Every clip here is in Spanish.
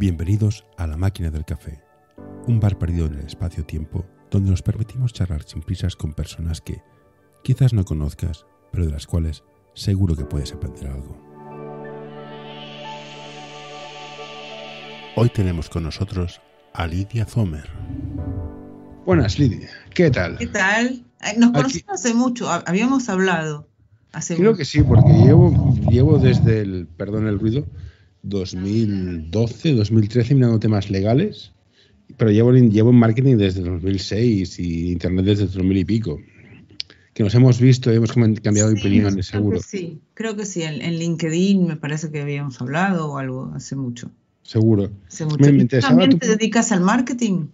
Bienvenidos a La Máquina del Café, un bar perdido en el espacio-tiempo donde nos permitimos charlar sin prisas con personas que quizás no conozcas, pero de las cuales seguro que puedes aprender algo. Hoy tenemos con nosotros a Lidia Zomer. Buenas, Lidia. ¿Qué tal? ¿Qué tal? Nos conocimos hace mucho, habíamos hablado. Hace Creo que sí, porque llevo, llevo desde el, perdón el ruido, 2012, 2013 mirando temas legales, pero llevo, llevo en marketing desde 2006 y internet desde 2000 y pico. Que nos hemos visto y hemos cambiado de opinión, opiniones, seguro. sí, creo que sí. En, LinkedIn me parece que habíamos hablado o algo hace mucho. Seguro. ¿También te dedicas al marketing?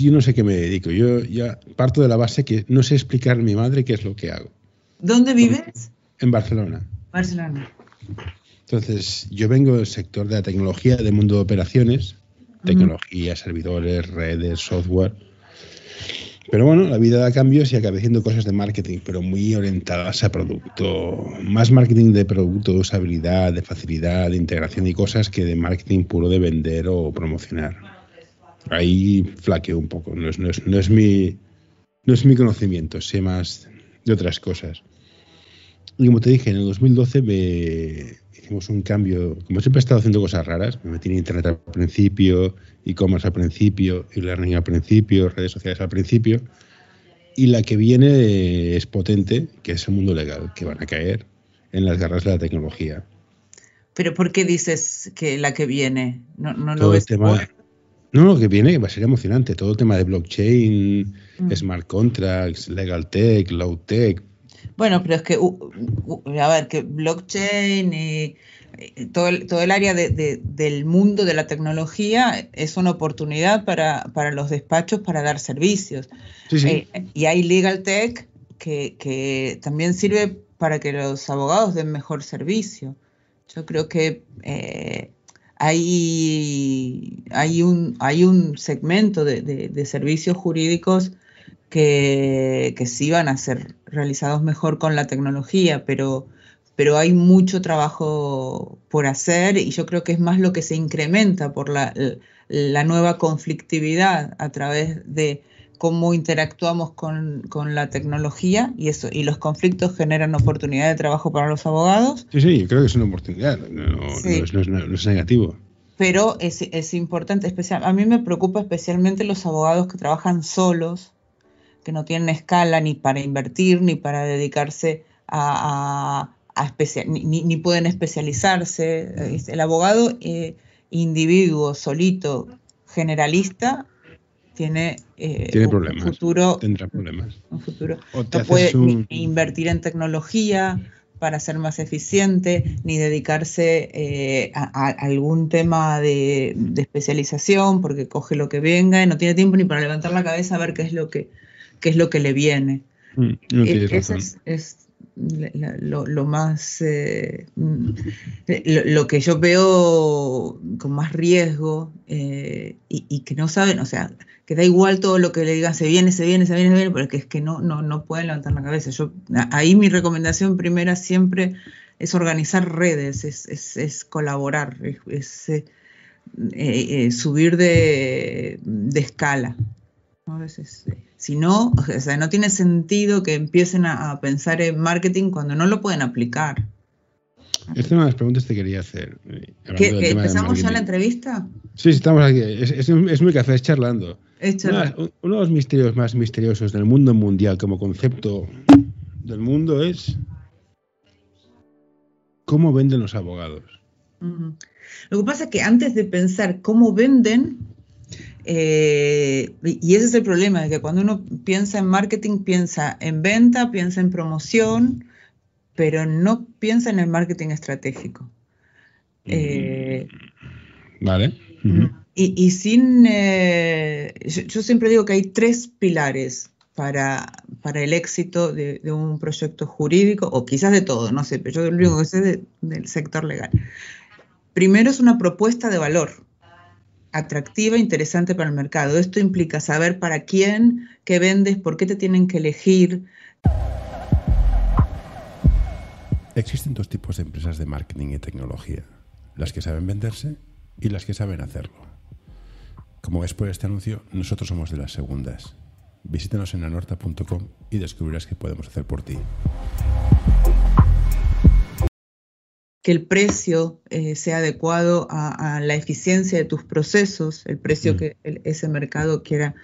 Yo no sé qué me dedico. Yo ya parto de la base que no sé explicar a mi madre qué es lo que hago. ¿Dónde vives? En Barcelona. Barcelona. Entonces, yo vengo del sector de la tecnología, del mundo de operaciones, tecnología, servidores, redes, software. Pero bueno, la vida da cambios y acabé haciendo cosas de marketing, pero muy orientadas a producto, más marketing de producto, de usabilidad, de facilidad, de integración y cosas que de marketing puro de vender o promocionar. Ahí flaqueo un poco, no es, mi, no es mi conocimiento, sé más de otras cosas. Y como te dije, en el 2012 me, hicimos un cambio, como siempre he estado haciendo cosas raras, me metí en internet al principio, e-commerce al principio, e-learning al principio, redes sociales al principio, y la que viene es potente, que es el mundo legal, que van a caer en las garras de la tecnología. Pero ¿por qué dices que la que viene? No, no lo ves No, lo que viene va a ser emocionante. Todo el tema de blockchain, mm. smart contracts, legal tech, low tech, bueno, pero es que, a ver, que blockchain todo el, todo el área del mundo de la tecnología es una oportunidad para, para los despachos para dar servicios. Eh, y hay Legal Tech que, también sirve para que los abogados den mejor servicio. Yo creo que eh, hay, un, hay un segmento de, de servicios jurídicos que, sí van a ser realizados mejor con la tecnología, pero, pero hay mucho trabajo por hacer y yo creo que es más lo que se incrementa por la, nueva conflictividad a través de cómo interactuamos con, la tecnología y eso y los conflictos generan oportunidad de trabajo para los abogados. Sí, sí, creo que es una oportunidad, no, es, negativo. Pero es, importante, especial, a mí me preocupa especialmente los abogados que trabajan solos, que no tienen escala ni para invertir, ni para dedicarse a, especial, ni, pueden especializarse. El abogado eh, individuo, solito, generalista, tiene, eh, tiene un problemas, futuro. Tendrá problemas. no puede invertir en tecnología para ser más eficiente, ni dedicarse eh, a, algún tema de, especialización, porque coge lo que venga y no tiene tiempo ni para levantar la cabeza a ver qué es lo que, qué es lo que le viene. Mm, e-, es, es lo, más, eh, mm, lo, que yo veo con más riesgo eh, y, que no saben, o sea, que da igual todo lo que le digan, se viene, se viene, se viene, se viene, pero que es que no, no, no pueden levantar la cabeza. Yo, ahí mi recomendación primera siempre es organizar redes, es, es, colaborar, es, eh, subir de, escala. Si no, o sea, no tiene sentido que empiecen a, pensar en marketing cuando no lo pueden aplicar. Esta es una de las preguntas que quería hacer. ¿Que, eh, que empezamos ya la entrevista? Sí, estamos aquí. Es, es, muy café, es charlando. uno de los misterios más misteriosos del mundo mundial como concepto del mundo es cómo venden los abogados. Lo que pasa es que antes de pensar cómo venden, eh, y ese es el problema, de que cuando uno piensa en marketing, piensa en venta, piensa en promoción, pero no piensa en el marketing estratégico. Eh, vale. Mm, y, sin, eh, yo, siempre digo que hay tres pilares para, para el éxito de, un proyecto jurídico, o quizás de todo, no sé, pero yo lo que es del sector legal. Primero es una propuesta de valor atractiva e interesante para el mercado. Esto implica saber para quién, qué vendes, por qué te tienen que elegir. Existen dos tipos de empresas de marketing y tecnología, las que saben venderse y las que saben hacerlo. Como ves por este anuncio, nosotros somos de las segundas. Visítanos en anorta.com y descubrirás qué podemos hacer por ti que el precio eh, sea adecuado a, la eficiencia de tus procesos, el precio mm. que ese mercado quiera,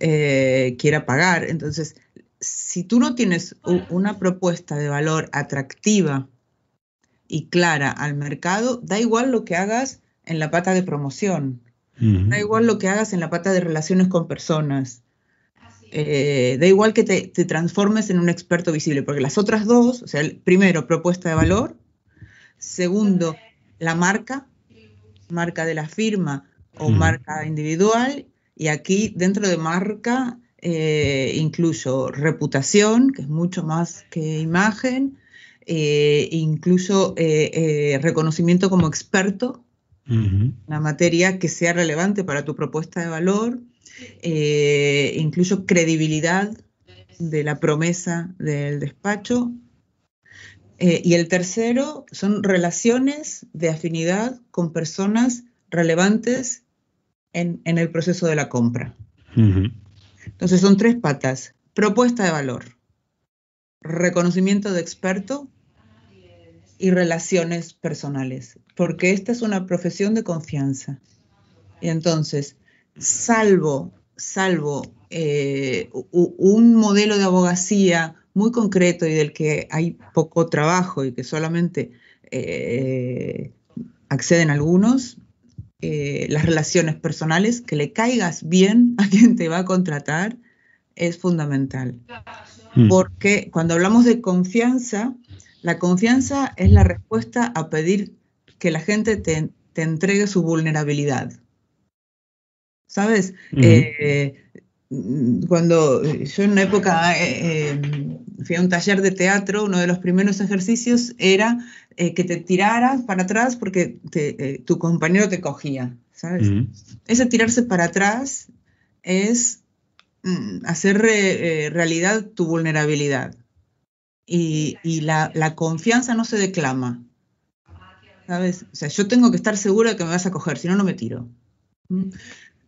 eh, quiera pagar. Entonces, si tú no tienes una propuesta de valor atractiva y clara al mercado, da igual lo que hagas en la pata de promoción, mm-hmm. da igual lo que hagas en la pata de relaciones con personas, eh, da igual que te, transformes en un experto visible, porque las otras dos, o sea, el, primero, propuesta de valor Segundo, la marca, marca de la firma o marca individual. Y aquí dentro de marca eh, incluso reputación, que es mucho más que imagen, eh, incluso eh, reconocimiento como experto, en la materia que sea relevante para tu propuesta de valor, incluso credibilidad de la promesa del despacho, eh, y el tercero son relaciones de afinidad con personas relevantes en, el proceso de la compra. Entonces son tres patas. Propuesta de valor, reconocimiento de experto y relaciones personales, porque esta es una profesión de confianza. Y entonces, salvo, salvo eh, un modelo de abogacía muy concreto y del que hay poco trabajo y que solamente eh, acceden algunos, eh, las relaciones personales, que le caigas bien a quien te va a contratar, es fundamental. Mm. Porque cuando hablamos de confianza, la confianza es la respuesta a pedir que la gente te, entregue su vulnerabilidad. ¿Sabes? Mm, cuando eh, yo en una época eh, eh, fui a un taller de teatro, uno de los primeros ejercicios era que te tiraras para atrás porque tu compañero te cogía, ¿sabes? Ese tirarse para atrás es mm, hacer realidad tu vulnerabilidad. Y, la, la, confianza no se declama, ¿sabes? O sea, yo tengo que estar segura de que me vas a coger, si no, no me tiro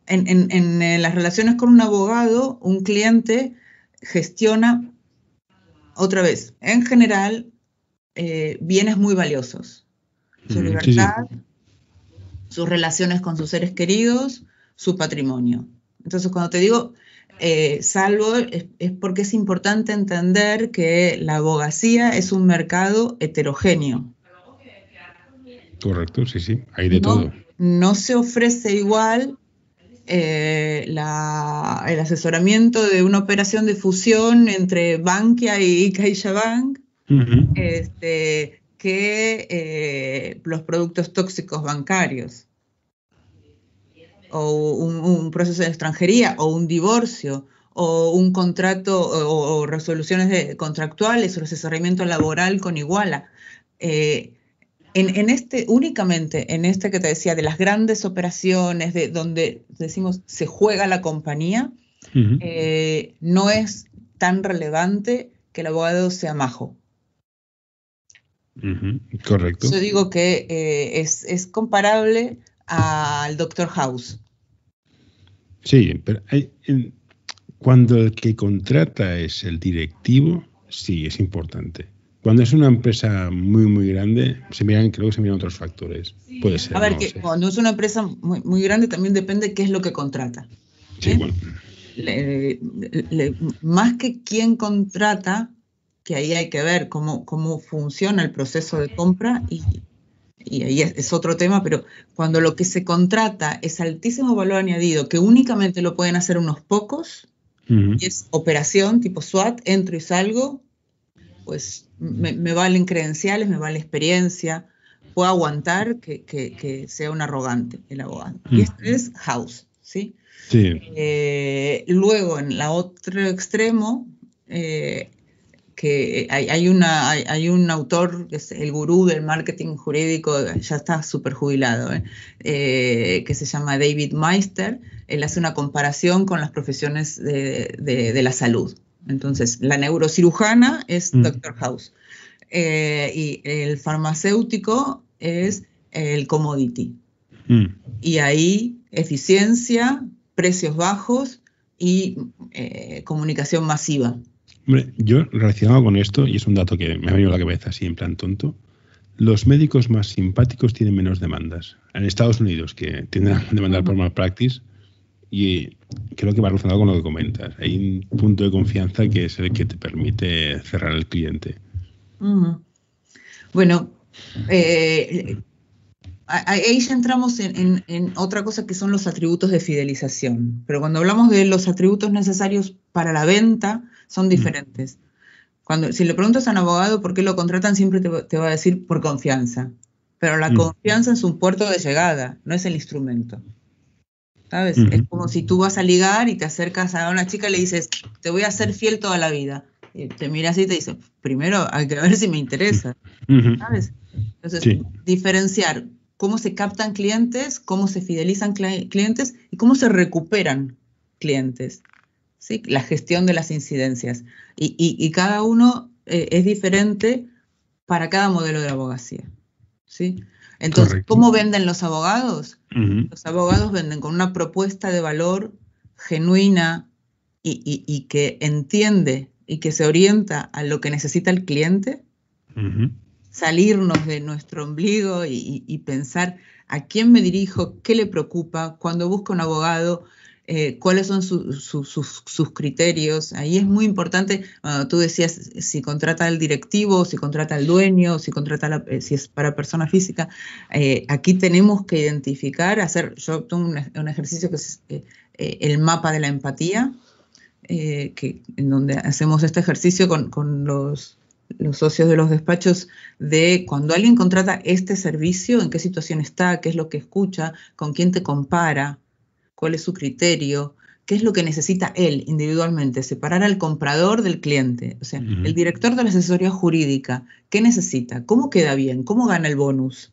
en, eh, las relaciones con un abogado, un cliente gestiona, otra vez, en general, eh, bienes muy valiosos. Su mm, libertad, sus relaciones con sus seres queridos, su patrimonio. Entonces, cuando te digo eh, salvo, es, porque es importante entender que la abogacía es un mercado heterogéneo. Correcto, sí, sí, hay de todo. No se ofrece igual eh, el asesoramiento de una operación de fusión entre Bankia y CaixaBank, Bank este, que eh, los productos tóxicos bancarios, o un, proceso de extranjería, o un divorcio, o un contrato, o, resoluciones contractuales, o asesoramiento laboral con iguala. Eh, en, este, únicamente en este que te decía, de las grandes operaciones, de donde decimos se juega la compañía, eh, no es tan relevante que el abogado sea majo. Correcto. Yo digo que eh, es, comparable al Doctor House. Sí, pero cuando el que contrata es el directivo, sí, es importante. Cuando es una empresa muy, muy grande, se miran, creo que se miran otros factores. Puede ser. A ver, que cuando es una empresa muy, grande también depende qué es lo que contrata. Sí, ¿eh? más que quién contrata, que ahí hay que ver cómo, cómo funciona el proceso de compra y, y ahí es, otro tema, pero cuando lo que se contrata es altísimo valor añadido, que únicamente lo pueden hacer unos pocos, y es operación tipo SWAT, entro y salgo, pues me, valen credenciales, me vale experiencia, puedo aguantar que, sea un arrogante el abogado. Y este es House, ¿sí? Sí. Eh, luego, en la otro extremo, eh, que hay, hay un autor, que es el gurú del marketing jurídico, ya está súper jubilado, ¿eh? que se llama David Meister, él hace una comparación con las profesiones de la salud. Entonces, la neurocirujana es Dr. Mm. Doctor House eh, y el farmacéutico es el commodity. Mm. Y ahí eficiencia, precios bajos y eh, comunicación masiva. Hombre, yo relacionado con esto, y es un dato que me ha venido a la cabeza así en plan tonto, los médicos más simpáticos tienen menos demandas. En Estados Unidos, que tienen demandas demandar por practice y creo que va relacionado con lo que comentas. Hay un punto de confianza que es el que te permite cerrar el cliente. Bueno, eh, ahí ya entramos en, otra cosa que son los atributos de fidelización. Pero cuando hablamos de los atributos necesarios para la venta, son diferentes. Cuando, si le preguntas a un abogado por qué lo contratan, siempre te, va a decir por confianza. Pero la confianza es un puerto de llegada, no es el instrumento. Es como si tú vas a ligar y te acercas a una chica y le dices, te voy a ser fiel toda la vida. Y te miras y te dice, primero hay que ver si me interesa, ¿sabes? Entonces, diferenciar cómo se captan clientes, cómo se fidelizan clientes y cómo se recuperan clientes. ¿Sí? la gestión de las incidencias. Y, cada uno eh, es diferente para cada modelo de abogacía. ¿sí? Entonces, ¿cómo venden los abogados? Los abogados venden con una propuesta de valor genuina y, que entiende y que se orienta a lo que necesita el cliente. Salirnos de nuestro ombligo y, y pensar a quién me dirijo, qué le preocupa. Cuando busco un abogado, eh, cuáles son sus, criterios. Ahí es muy importante, ah, tú decías, si contrata al directivo, si contrata al dueño, si, contrata eh, si es para persona física, eh, aquí tenemos que identificar, hacer, yo tengo un, ejercicio que es el mapa de la empatía, que, en donde hacemos este ejercicio con, los socios de los despachos de cuando alguien contrata este servicio, en qué situación está, qué es lo que escucha, con quién te compara, cuál es su criterio, qué es lo que necesita él individualmente, separar al comprador del cliente, o sea, el director de la asesoría jurídica, qué necesita, cómo queda bien, cómo gana el bonus,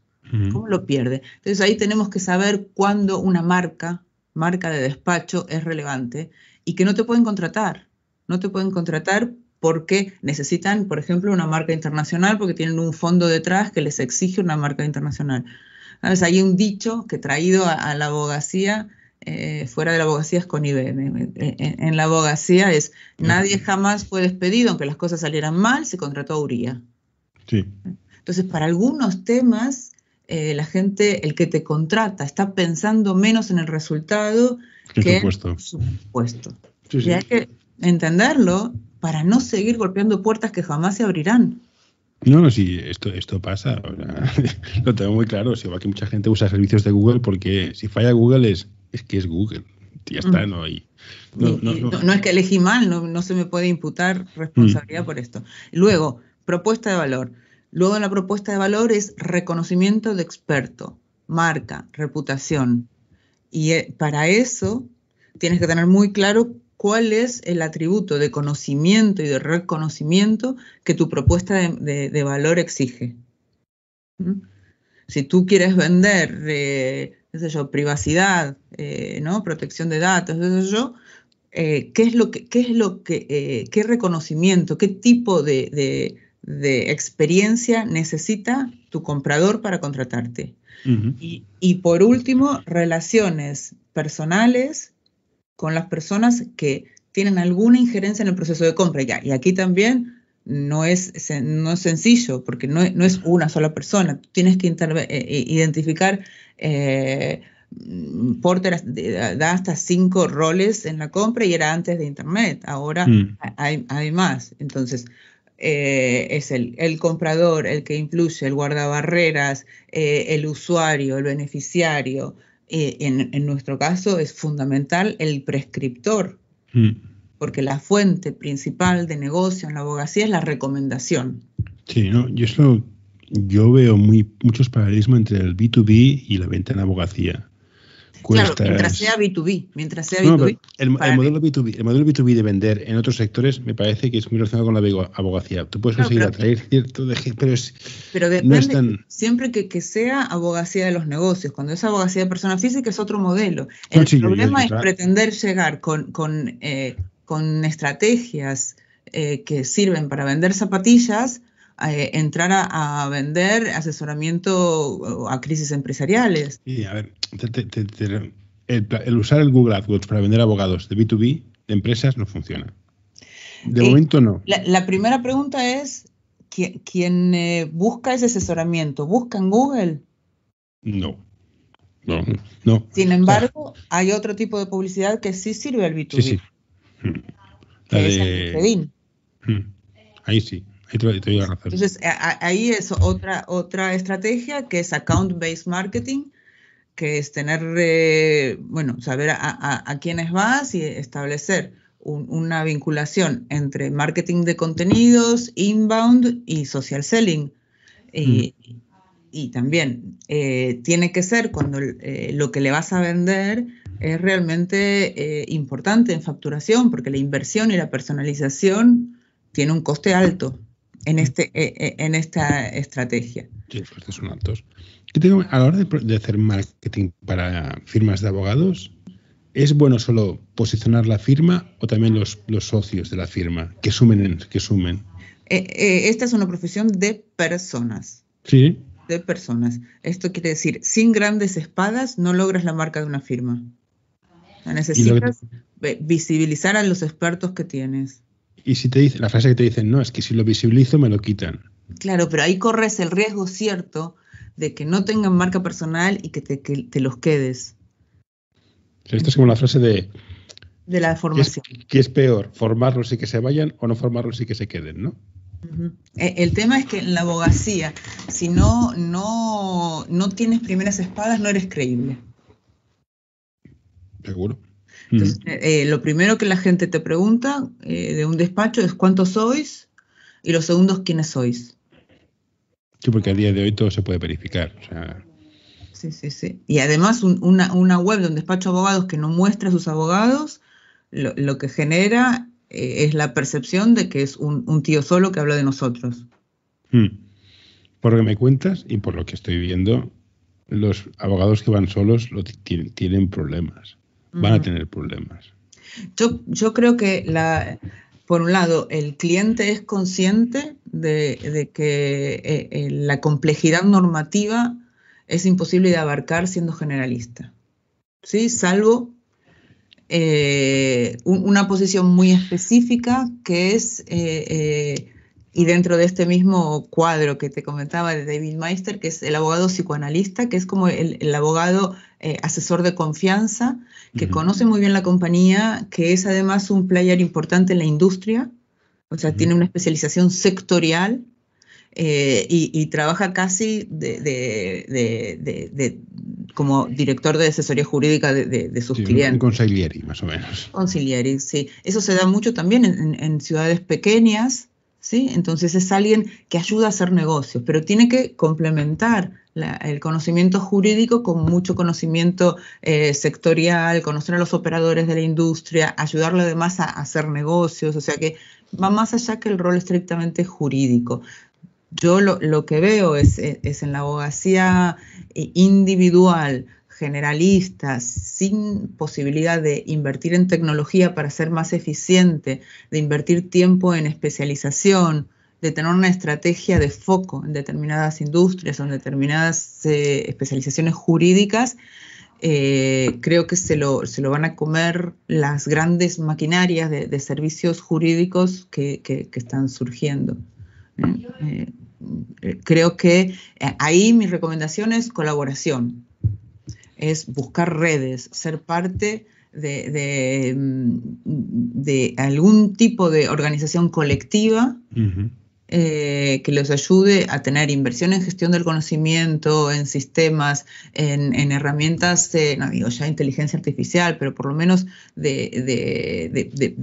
cómo lo pierde. Entonces ahí tenemos que saber cuándo una marca, marca de despacho, es relevante y que no te pueden contratar. No te pueden contratar porque necesitan, por ejemplo, una marca internacional, porque tienen un fondo detrás que les exige una marca internacional. ¿Sabes? Hay un dicho que traído a la abogacía eh, fuera de la abogacía es con IBM. En, la abogacía es nadie jamás fue despedido, aunque las cosas salieran mal, se contrató a Uría. Sí. Entonces, para algunos temas, eh, la gente, el que te contrata, está pensando menos en el resultado que en su puesto. Y hay que entenderlo para no seguir golpeando puertas que jamás se abrirán. No, no, sí, esto, esto pasa. lo tengo muy claro. si mucha gente usa servicios de Google porque si falla Google es es que es Google. Ya mm. está, no hay. No, no, es que elegí mal, no, se me puede imputar responsabilidad mm. por esto. Luego, propuesta de valor. Luego la propuesta de valor es reconocimiento de experto, marca, reputación. Y eh, para eso tienes que tener muy claro cuál es el atributo de conocimiento y de reconocimiento que tu propuesta de, valor exige. ¿Mm? Si tú quieres vender yo, privacidad, eh, ¿no? Protección de datos, qué yo, eh, ¿qué es lo que, qué es lo eh, qué reconocimiento, qué tipo de, de, de, experiencia necesita tu comprador para contratarte? y, por último, relaciones personales con las personas que tienen alguna injerencia en el proceso de compra. Ya, y aquí también no es, no es sencillo, porque no, no es una sola persona. tienes que identificar eh, Porter da hasta cinco roles en la compra y era antes de Internet, ahora mm. hay, más. Entonces, eh, es el, el, comprador el que influye, el guardabarreras, eh, el usuario, el beneficiario. en, nuestro caso es fundamental el prescriptor, mm. porque la fuente principal de negocio en la abogacía es la recomendación. Sí, ¿no? y eso yo veo muy, muchos paralelismos entre el B2B y la venta en abogacía. Claro, mientras sea B2B, mientras sea b b el, modelo B2B el modelo b b de vender en otros sectores me parece que es muy relacionado con la abogacía. Tú puedes conseguir atraer cierto de pero es, pero no es tan... siempre que, sea abogacía de los negocios. Cuando es abogacía de persona física es otro modelo. El problema es pretender llegar con, con, eh, con estrategias eh, que sirven para vender zapatillas eh, entrar a, vender asesoramiento a crisis empresariales. el, usar el Google AdWords para vender abogados de B2B, de empresas, no funciona. De eh, momento no. La, primera pregunta es, ¿quién, eh, busca ese asesoramiento? ¿Busca en Google? No. No, Sin embargo, hay otro tipo de publicidad que sí sirve al B2B. Sí, sí. Mm. Ahí sí ahí Entonces, ahí es otra, otra estrategia que es account-based marketing, que es tener, eh, bueno, saber a, a, quiénes vas y establecer una vinculación entre marketing de contenidos, inbound y social selling. Y, mm. también eh, tiene que ser cuando eh, lo que le vas a vender es realmente importante en facturación, porque la inversión y la personalización tiene un coste alto en, mm. este, eh, eh, en esta estrategia. los pues, son altos. a la hora de, hacer marketing para firmas de abogados, ¿es bueno solo posicionar la firma o también los, socios de la firma que sumen? Que sumen? Eh, esta es una profesión de personas. Sí. De personas. Esto quiere decir, sin grandes espadas no logras la marca de una firma. Necesitas visibilizar a los expertos que tienes. Y si te dice, la frase que te dicen, no, es que si lo visibilizo me lo quitan. Claro, pero ahí corres el riesgo cierto de que no tengan marca personal y que te, los quedes. Esto es como la frase de... De la formación. ¿Qué es, peor? ¿Formarlos y que se vayan o no formarlos y que se queden, no? E, el tema es que en la abogacía, si no, no, no tienes primeras espadas, no eres creíble. Seguro. Entonces, eh, eh, lo primero que la gente te pregunta eh, de un despacho es cuántos sois y segundo es quiénes sois. Sí, porque a día de hoy todo se puede verificar. Sí, sí, sí. Y además una, web de un despacho de abogados que no muestra a sus abogados, lo, que genera es la percepción de que es un, tío solo que habla de nosotros. Hmm. Por lo que me cuentas y por lo que estoy viendo, los abogados que van solos tienen problemas van a tener problemas. Yo, creo que, por un lado, el cliente es consciente de, que eh, eh, la complejidad normativa es imposible de abarcar siendo generalista, ¿sí? salvo eh, una posición muy específica que es y dentro de este mismo cuadro que te comentaba de David Meister, que es el abogado psicoanalista, que es como el, abogado eh, asesor de confianza, que conoce muy bien la compañía, que es además un player importante en la industria, o sea, tiene una especialización sectorial. Eh, y, trabaja casi de, como director de asesoría jurídica de, sus clientes. Un más o menos. Concilieri, sí. Eso se da mucho también en, en ciudades pequeñas, entonces es alguien que ayuda a hacer negocios, pero tiene que complementar el conocimiento jurídico con mucho conocimiento eh, sectorial, conocer a los operadores de la industria, ayudarle además a, hacer negocios, o sea que va más allá que el rol estrictamente jurídico. Yo lo, que veo es, es, en la abogacía eh, individual, generalistas, sin posibilidad de invertir en tecnología para ser más eficiente, de invertir tiempo en especialización, de tener una estrategia de foco en determinadas industrias o en determinadas eh, especializaciones jurídicas, eh, creo que se lo, van a comer las grandes maquinarias de, servicios jurídicos que, están surgiendo. ¿eh? creo que ahí mi recomendación es colaboración, es buscar redes, ser parte de, mm, algún tipo de organización colectiva eh, que los ayude a tener inversión en gestión del conocimiento, en sistemas, en, herramientas, no digo ya inteligencia artificial, pero por lo menos de,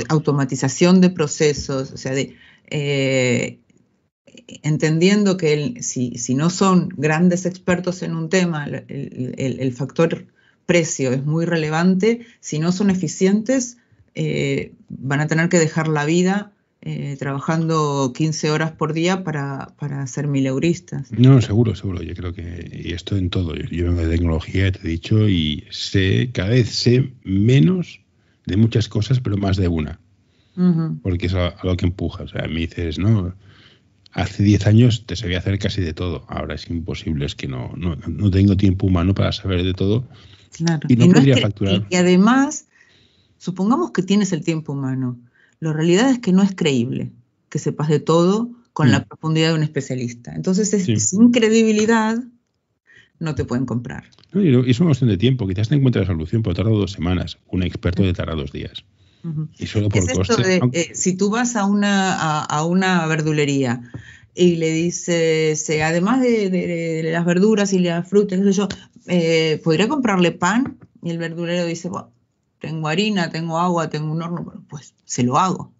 automatización de procesos, o sea, de... Eh, entendiendo que si, si, no son grandes expertos en un tema, el, el, factor precio es muy relevante, si no son eficientes, eh, van a tener que dejar la vida eh, trabajando 15 horas por día para, para ser mileuristas. No, seguro, seguro. Yo creo que, y esto en todo, yo vengo de tecnología, te he dicho, y sé, cada vez sé menos de muchas cosas, pero más de una. Porque es algo lo que empuja. O sea, me dices, no, hace 10 años te sabía hacer casi de todo. Ahora es imposible, es que no, tengo tiempo humano para saber de todo. Claro. Y no, facturar. Y además, supongamos que tienes el tiempo humano. La realidad es que no es creíble que sepas de todo con la mm. profundidad de un especialista. Entonces, sin credibilidad, no te pueden comprar. y es una cuestión de tiempo. Quizás te encuentres la solución, pero tarda dos semanas. Un experto te tarda dos días. Eh, si tú vas a una, a, una verdulería y le dices, eh, además de, las verduras y las frutas, yo, eh, ¿podría comprarle pan? Y el verdulero dice, tengo harina, tengo agua, tengo un horno, pues se lo hago.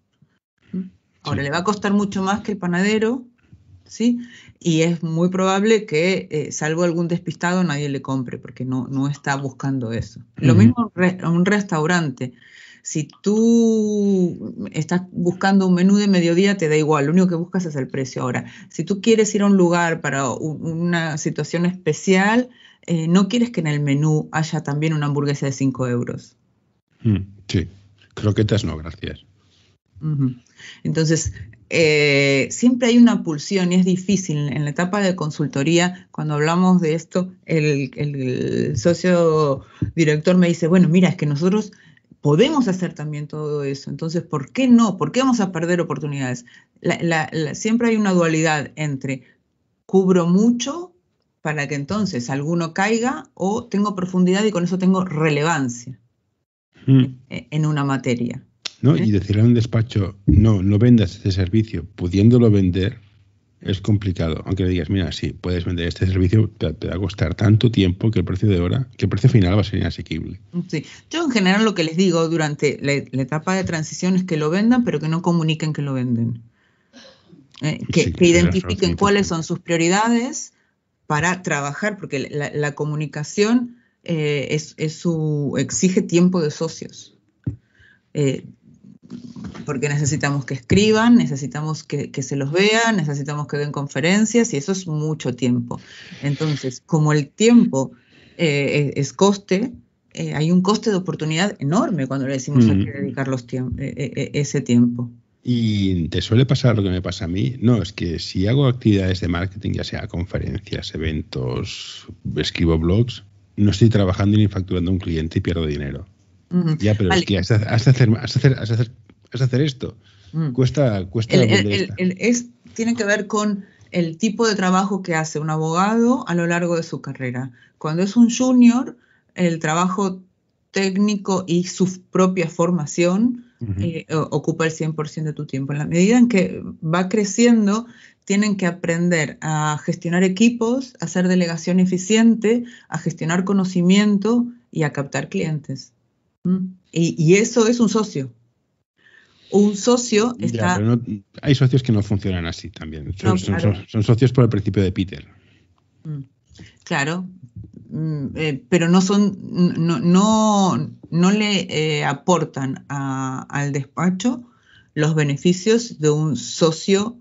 Ahora le va a costar mucho más que el panadero, ¿sí? Y es muy probable que, salvo algún despistado, nadie le compre, porque no, no está buscando eso. Lo mismo un restaurante. Si tú estás buscando un menú de mediodía, te da igual, lo único que buscas es el precio. Ahora, si tú quieres ir a un lugar para una situación especial, eh, no quieres que en el menú haya también una hamburguesa de 5 euros. Mm, sí, croquetas no, gracias. Entonces, eh, siempre hay una pulsión y es difícil. En la etapa de consultoría, cuando hablamos de esto, el, el, socio director me dice, bueno, mira, es que nosotros podemos hacer también todo eso. Entonces, ¿por qué no? ¿Por qué vamos a perder oportunidades? siempre hay una dualidad entre cubro mucho para que entonces alguno caiga o tengo profundidad y con eso tengo relevancia mm. e, en, una materia. ¿no? Y ¿Eh? decirle a un despacho, no, no vendas ese servicio, pudiéndolo vender, es complicado. Aunque le digas, mira, si puedes vender este servicio, te, va a costar tanto tiempo que el precio de hora, que el precio final va a ser inasequible. Sí, yo en general lo que les digo durante la, etapa de transición es que lo vendan, pero que no comuniquen que lo venden. Eh, que, identifiquen cuáles son sus prioridades para trabajar, porque la, comunicación eh, es, su, exige tiempo de socios. Eh, porque necesitamos que escriban, necesitamos que, se los vean, necesitamos que den conferencias y eso es mucho tiempo. Entonces, como el tiempo eh, es coste, eh, hay un coste de oportunidad enorme cuando le decimos a qué dedicar los eh, ese tiempo. Y te suele pasar lo que me pasa a mí. No, es que si hago actividades de marketing, ya sea conferencias, eventos, escribo blogs, no estoy trabajando ni facturando a un cliente y pierdo dinero. Ya, pero es que has hacer, hacer hacer esto. Mm. Cuesta, cuesta. tiene que ver con el tipo de trabajo que hace un abogado a lo largo de su carrera. Cuando es un junior, el trabajo técnico y su propia formación eh, ocupa el 100% de tu tiempo. En la medida en que va creciendo, tienen que aprender a gestionar equipos, a hacer delegación eficiente, a gestionar conocimiento y a captar clientes. Mm. y eso es un socio un socio está... hay socios que no funcionan así también. Son, socios por el principio de Peter. Mm, claro, mm, eh, pero no son, no, no, le eh, aportan al despacho los beneficios de un socio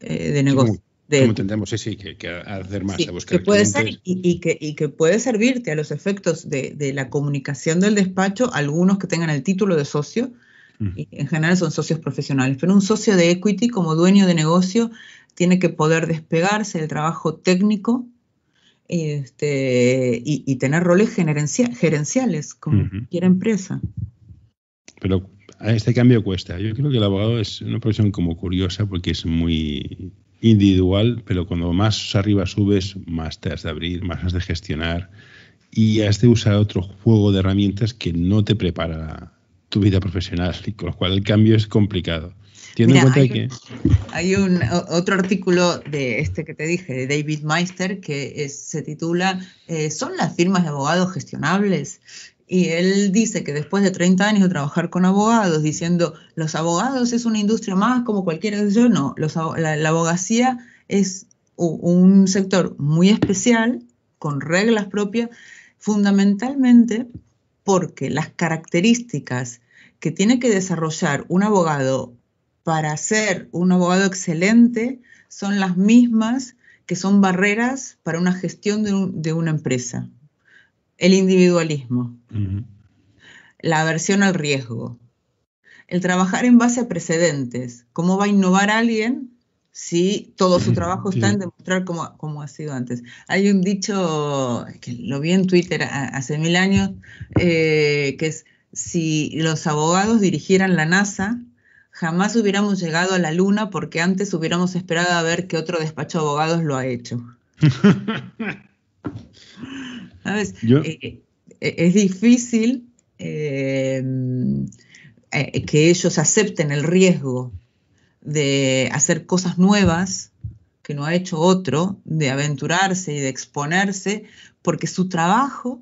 eh, de negocio. como entendemos, sí, sí, que, hacer más, puede y, que, puede servirte a los efectos de, la comunicación del despacho, algunos que tengan el título de socio, en general son socios profesionales, pero un socio de equity como dueño de negocio tiene que poder despegarse del trabajo técnico este, y, tener roles gerencia, gerenciales como cualquier empresa. Pero a este cambio cuesta. Yo creo que el abogado es una profesión como curiosa porque es muy individual, pero cuando más arriba subes, más te has de abrir, más has de gestionar y has de usar otro juego de herramientas que no te prepara vida profesional, con lo cual el cambio es complicado. hay, un otro artículo de este que te dije, de David Meister, que se titula eh, ¿Son las firmas de abogados gestionables? Y él dice que después de 30 años de trabajar con abogados, diciendo, los abogados es una industria más como cualquiera, de yo no, la abogacía es un sector muy especial, con reglas propias, fundamentalmente porque las características que tiene que desarrollar un abogado para ser un abogado excelente son las mismas que son barreras para una gestión de, una empresa. El individualismo, la aversión al riesgo, el trabajar en base a precedentes. ¿Cómo va a innovar alguien si todo su trabajo está en demostrar cómo, ha sido antes? Hay un dicho que lo vi en Twitter hace mil años, eh, que es si los abogados dirigieran la NASA, jamás hubiéramos llegado a la Luna porque antes hubiéramos esperado a ver que otro despacho de abogados lo ha hecho. Eh, eh, es difícil eh, que ellos acepten el riesgo de hacer cosas nuevas que no ha hecho otro, de aventurarse y de exponerse, porque su trabajo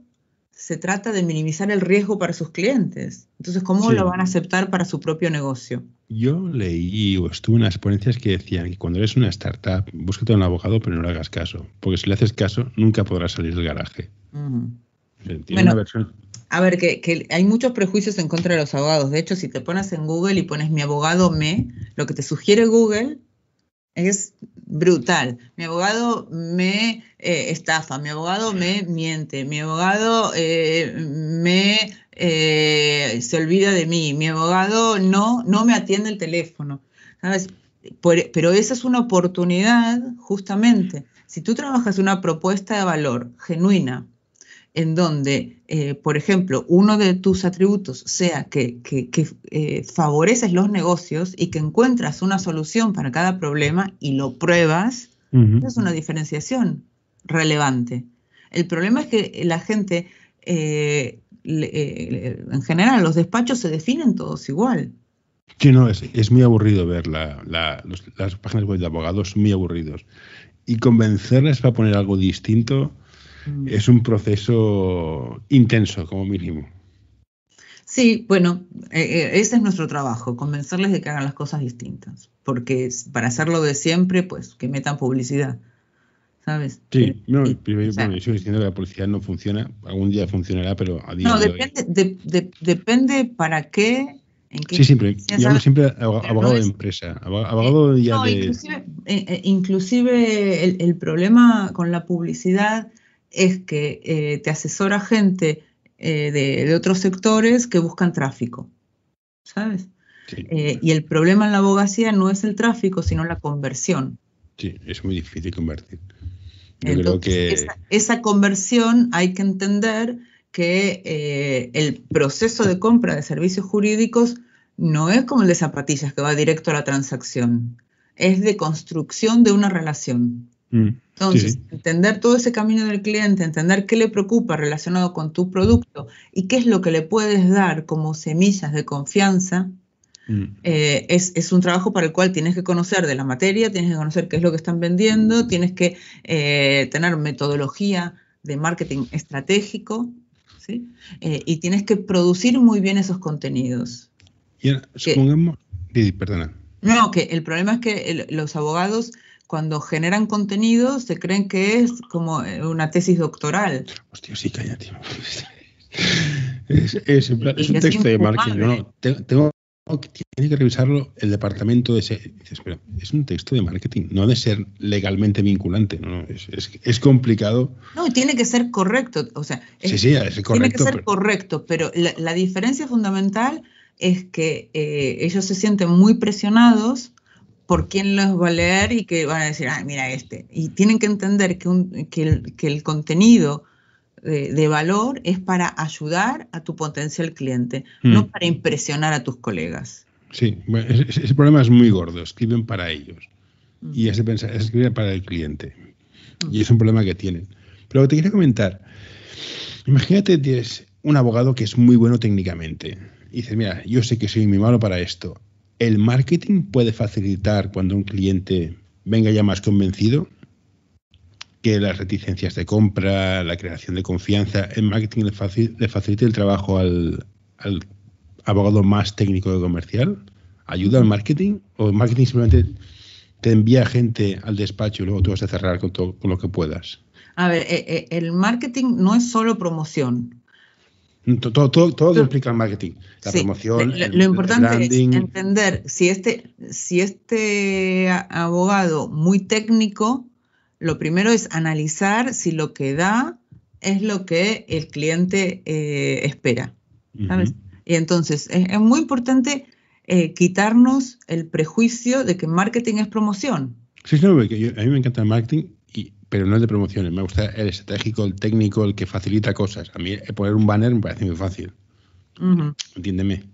se trata de minimizar el riesgo para sus clientes. Entonces, ¿cómo lo van a aceptar para su propio negocio? Yo leí o estuve en unas ponencias que decían que cuando eres una startup, búscate a un abogado, pero no le hagas caso, porque si le haces caso, nunca podrás salir del garaje. a ver, que, que, hay muchos prejuicios en contra de los abogados. De hecho, si te pones en Google y pones mi abogado me, lo que te sugiere Google es brutal. Mi abogado me eh, estafa, mi abogado me miente, mi abogado eh, me eh, se olvida de mí, mi abogado no, no me atiende el teléfono. pero esa es una oportunidad, justamente. Si tú trabajas una propuesta de valor genuina, en donde, eh, por ejemplo, uno de tus atributos sea que, eh, favoreces los negocios y que encuentras una solución para cada problema y lo pruebas, es una diferenciación relevante. El problema es que la gente, eh, en general, los despachos se definen todos igual. Sí, no, es, muy aburrido ver las páginas web de abogados, muy aburridos. Y convencerles para poner algo distinto, Mm. es un proceso intenso, como mínimo. Sí, bueno, eh, eh, ese es nuestro trabajo, convencerles de que hagan las cosas distintas, porque para hacerlo de siempre, pues que metan publicidad. ¿sabes? Sí, eh, no, primero, yo estoy diciendo que la publicidad no funciona, algún día funcionará, pero a día No, de depende, hoy... de, depende para qué, Sí, siempre, yo siempre abogado de empresa, abogado de... Inclusive, inclusive el, el, problema con la publicidad es que eh, te asesora gente eh, de, otros sectores que buscan tráfico, ¿sabes? Eh, y el problema en la abogacía no es el tráfico, sino la conversión. Sí, es muy difícil convertir. Yo creo que... esa, conversión hay que entender que el proceso de compra de servicios jurídicos no es como el de zapatillas que va directo a la transacción, es de construcción de una relación. Mm. Entonces, entender todo ese camino del cliente, entender qué le preocupa relacionado con tu producto y qué es lo que le puedes dar como semillas de confianza, mm. eh, es, un trabajo para el cual tienes que conocer de la materia, tienes que conocer qué es lo que están vendiendo, mm. tienes que eh, tener metodología de marketing estratégico eh, y tienes que producir muy bien esos contenidos. perdona. No, que el problema es que los abogados cuando generan contenido se creen que es como eh, una tesis doctoral. Hostia, sí, cállate. Es, es, un texto de marketing. tengo, tiene que revisarlo el departamento de ese. Espera, es un texto de marketing, no de ser legalmente vinculante. ¿no? Es, complicado. No, tiene que ser correcto. O sea, sí, sí, es correcto, tiene que ser correcto, pero la, diferencia fundamental es que eh, ellos se sienten muy presionados por quién los va a leer y que van a decir, ah, mira este. Y tienen que entender que, el, contenido de, valor es para ayudar a tu potencial cliente, hmm. no para impresionar a tus colegas. Sí, ese, problema es muy gordo, escriben para ellos hmm. y ese pensar, es escribir para el cliente. Hmm. Y es un problema que tienen. Pero lo que te quiero comentar, imagínate tienes un abogado que es muy bueno técnicamente y dices, mira, yo sé que soy muy malo para esto ¿El marketing puede facilitar cuando un cliente venga ya más convencido? Que las reticencias de compra, la creación de confianza, el marketing le, facilita el trabajo al, abogado más técnico de comercial. ¿Ayuda al marketing? ¿O el marketing simplemente te envía gente al despacho y luego tú vas a cerrar con, todo, con lo que puedas? A ver, eh, eh, el marketing no es solo promoción. Todo, todo, todo el marketing, la promoción. Lo, importante es entender si este, si este abogado muy técnico, lo primero es analizar si lo que da es lo que el cliente eh, espera. Y entonces es, muy importante eh, quitarnos el prejuicio de que marketing es promoción. Sí, sí, porque a mí me encanta el marketing pero no es de promociones. Me gusta el estratégico, el técnico, el que facilita cosas. A mí eh, poner un banner me parece muy fácil. Entiéndeme.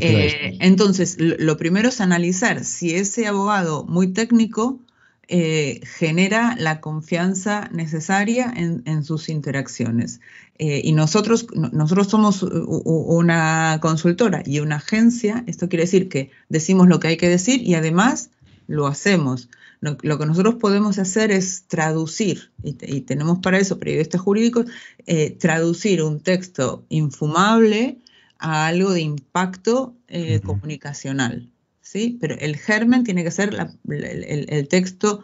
Eh, entonces, lo primero es analizar si ese abogado muy técnico eh, genera la confianza necesaria en, sus interacciones. y nosotros, nosotros somos una consultora y una agencia, esto quiere decir que decimos lo que hay que decir y además lo hacemos. Lo, que nosotros podemos hacer es traducir, y, tenemos para eso periodistas jurídicos, eh, traducir un texto infumable a algo de impacto eh, comunicacional. ¿sí? Pero el germen tiene que ser el, texto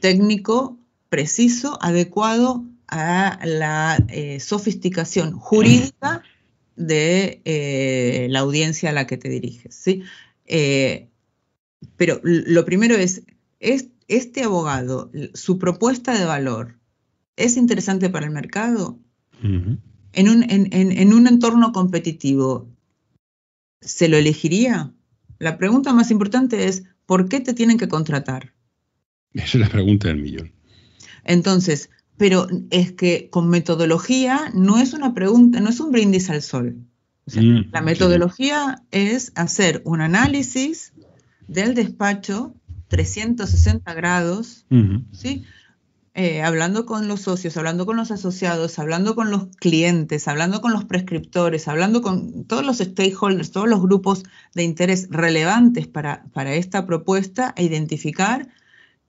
técnico preciso, adecuado a la eh, sofisticación jurídica de la audiencia a la que te diriges. ¿sí? pero lo primero es, es, este abogado, su propuesta de valor, es interesante para el mercado, en, un, en, un entorno competitivo, ¿se lo elegiría? La pregunta más importante es, ¿por qué te tienen que contratar? Esa es la pregunta del millón. Entonces, pero es que con metodología no es una pregunta, no es un brindis al sol. Mm, la metodología es hacer un análisis del despacho 360 grados, ¿sí? Eh, hablando con los socios, hablando con los asociados, hablando con los clientes, hablando con los prescriptores, hablando con todos los stakeholders, todos los grupos de interés relevantes para, para esta propuesta e identificar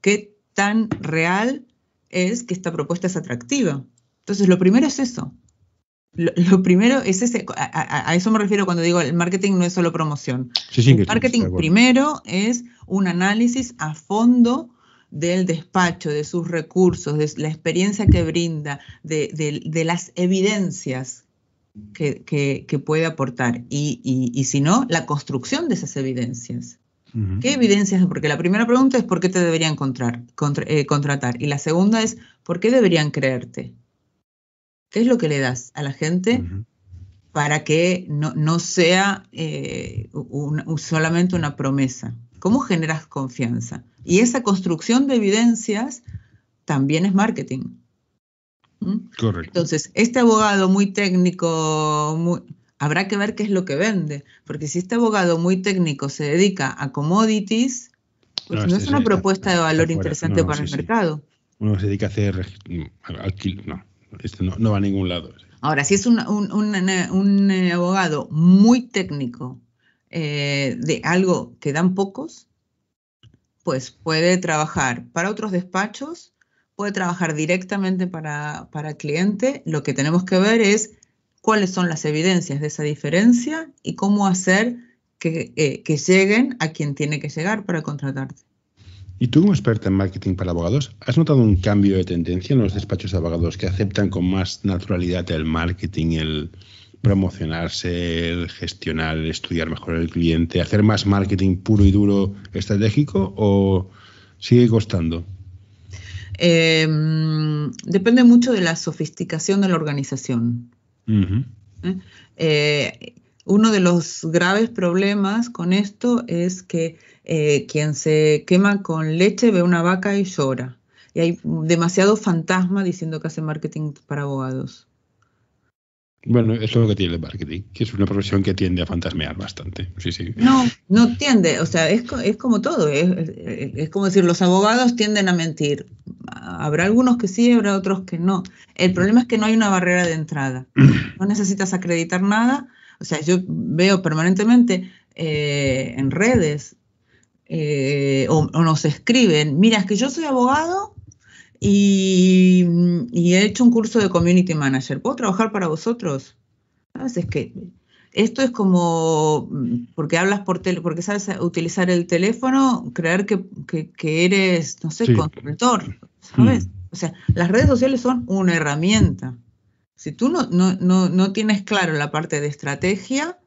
qué tan real es que esta propuesta es atractiva. Entonces, lo primero es eso, lo, primero es ese, a, eso me refiero cuando digo el marketing no es solo promoción. el marketing primero es un análisis a fondo del despacho, de sus recursos, de la experiencia que brinda, de, las evidencias que, puede aportar y, si no, la construcción de esas evidencias. ¿Qué evidencias? Porque la primera pregunta es ¿por qué te deberían eh, contratar? Y la segunda es ¿por qué deberían creerte? ¿Qué es lo que le das a la gente? para que no, sea eh, solamente una promesa. ¿Cómo generas confianza? Y esa construcción de evidencias también es marketing. ¿Mm? Correcto. Entonces, este abogado muy técnico, habrá que ver qué es lo que vende, porque si este abogado muy técnico se dedica a commodities, pues no, es una propuesta de valor interesante para el mercado. Uno se dedica a hacer... Mm, alquiler, no esto no, va a ningún lado. Ahora, si es un, eh, eh, abogado muy técnico eh, de algo que dan pocos, pues puede trabajar para otros despachos, puede trabajar directamente para, para el cliente. Lo que tenemos que ver es cuáles son las evidencias de esa diferencia y cómo hacer que, que lleguen a quien tiene que llegar para contratarte. Y tú, como experta en marketing para abogados, ¿has notado un cambio de tendencia en los despachos de abogados que aceptan con más naturalidad el marketing, el promocionarse, el gestionar, el estudiar mejor al cliente, hacer más marketing puro y duro estratégico o sigue costando? Em, depende mucho de la sofisticación de la organización. ¿Eh? Eh, uno de los graves problemas con esto es que eh, quien se quema con leche ve una vaca y llora. Y hay demasiado fantasma diciendo que hace marketing para abogados. Bueno, eso es lo que tiene el marketing, que es una profesión que tiende a fantasmear bastante. No, no tiende, o sea, es, es como todo, es, como decir, los abogados tienden a mentir. Habrá algunos que sí, habrá otros que no. El problema es que no hay una barrera de entrada. No necesitas acreditar nada. O sea, yo veo permanentemente eh, en redes eh, o, nos escriben, mira, que yo soy abogado y, he hecho un curso de community manager, ¿puedo trabajar para vosotros? ¿Sabes? Ah, que esto es como, porque hablas por teléfono porque sabes utilizar el teléfono, creer que, eres, no sé, consultor, ¿sabes? Mm. O sea, las redes sociales son una herramienta. Si tú no, no, no, no tienes claro la parte de estrategia,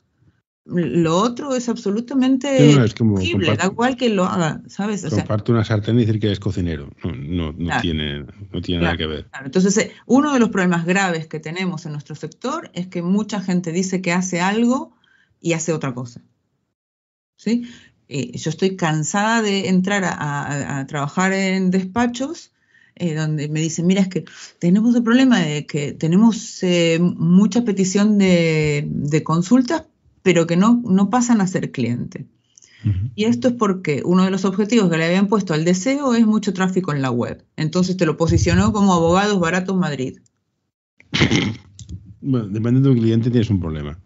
lo otro es absolutamente sí, da igual que lo haga, ¿sabes? O comparte una sartén y decir que es cocinero, no, no, tiene, no tiene nada que ver. Entonces, eh, uno de los problemas graves que tenemos en nuestro sector es que mucha gente dice que hace algo y hace otra cosa. ¿Sí? Eh, yo estoy cansada de entrar a, trabajar en despachos eh, donde me dicen, mira, es que tenemos el problema de que tenemos mucha petición de, de, consultas, pero que no, no pasan a ser cliente. Y esto es porque uno de los objetivos que le habían puesto al deseo es mucho tráfico en la web. Entonces te lo posicionó como abogados baratos Madrid. Bueno, dependiendo del cliente tienes un problema.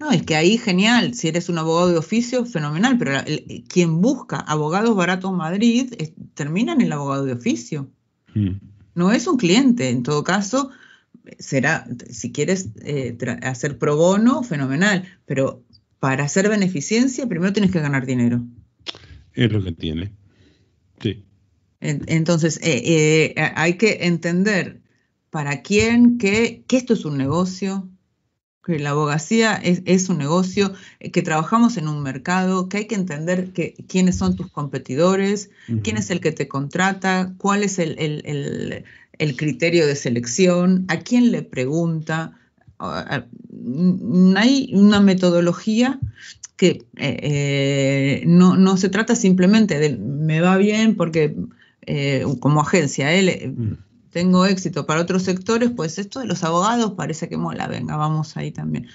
No, es que ahí genial, si eres un abogado de oficio, fenomenal, pero quien busca abogados baratos Madrid termina en el abogado de oficio. Mm. No es un cliente, en todo caso, será, si quieres eh, hacer pro bono, fenomenal, pero para hacer beneficencia primero tienes que ganar dinero. Es lo que tiene. Sí. Entonces, eh, eh, hay que entender para quién, que esto es un negocio, que la abogacía es, un negocio, que trabajamos en un mercado, que hay que entender que, quiénes son tus competidores, quién es el que te contrata, cuál es el, el criterio de selección, a quién le pregunta. Hay una metodología que eh, eh, no, se trata simplemente de me va bien porque eh, como agencia mm. tengo éxito para otros sectores, pues esto de los abogados parece que mola, venga, vamos ahí también.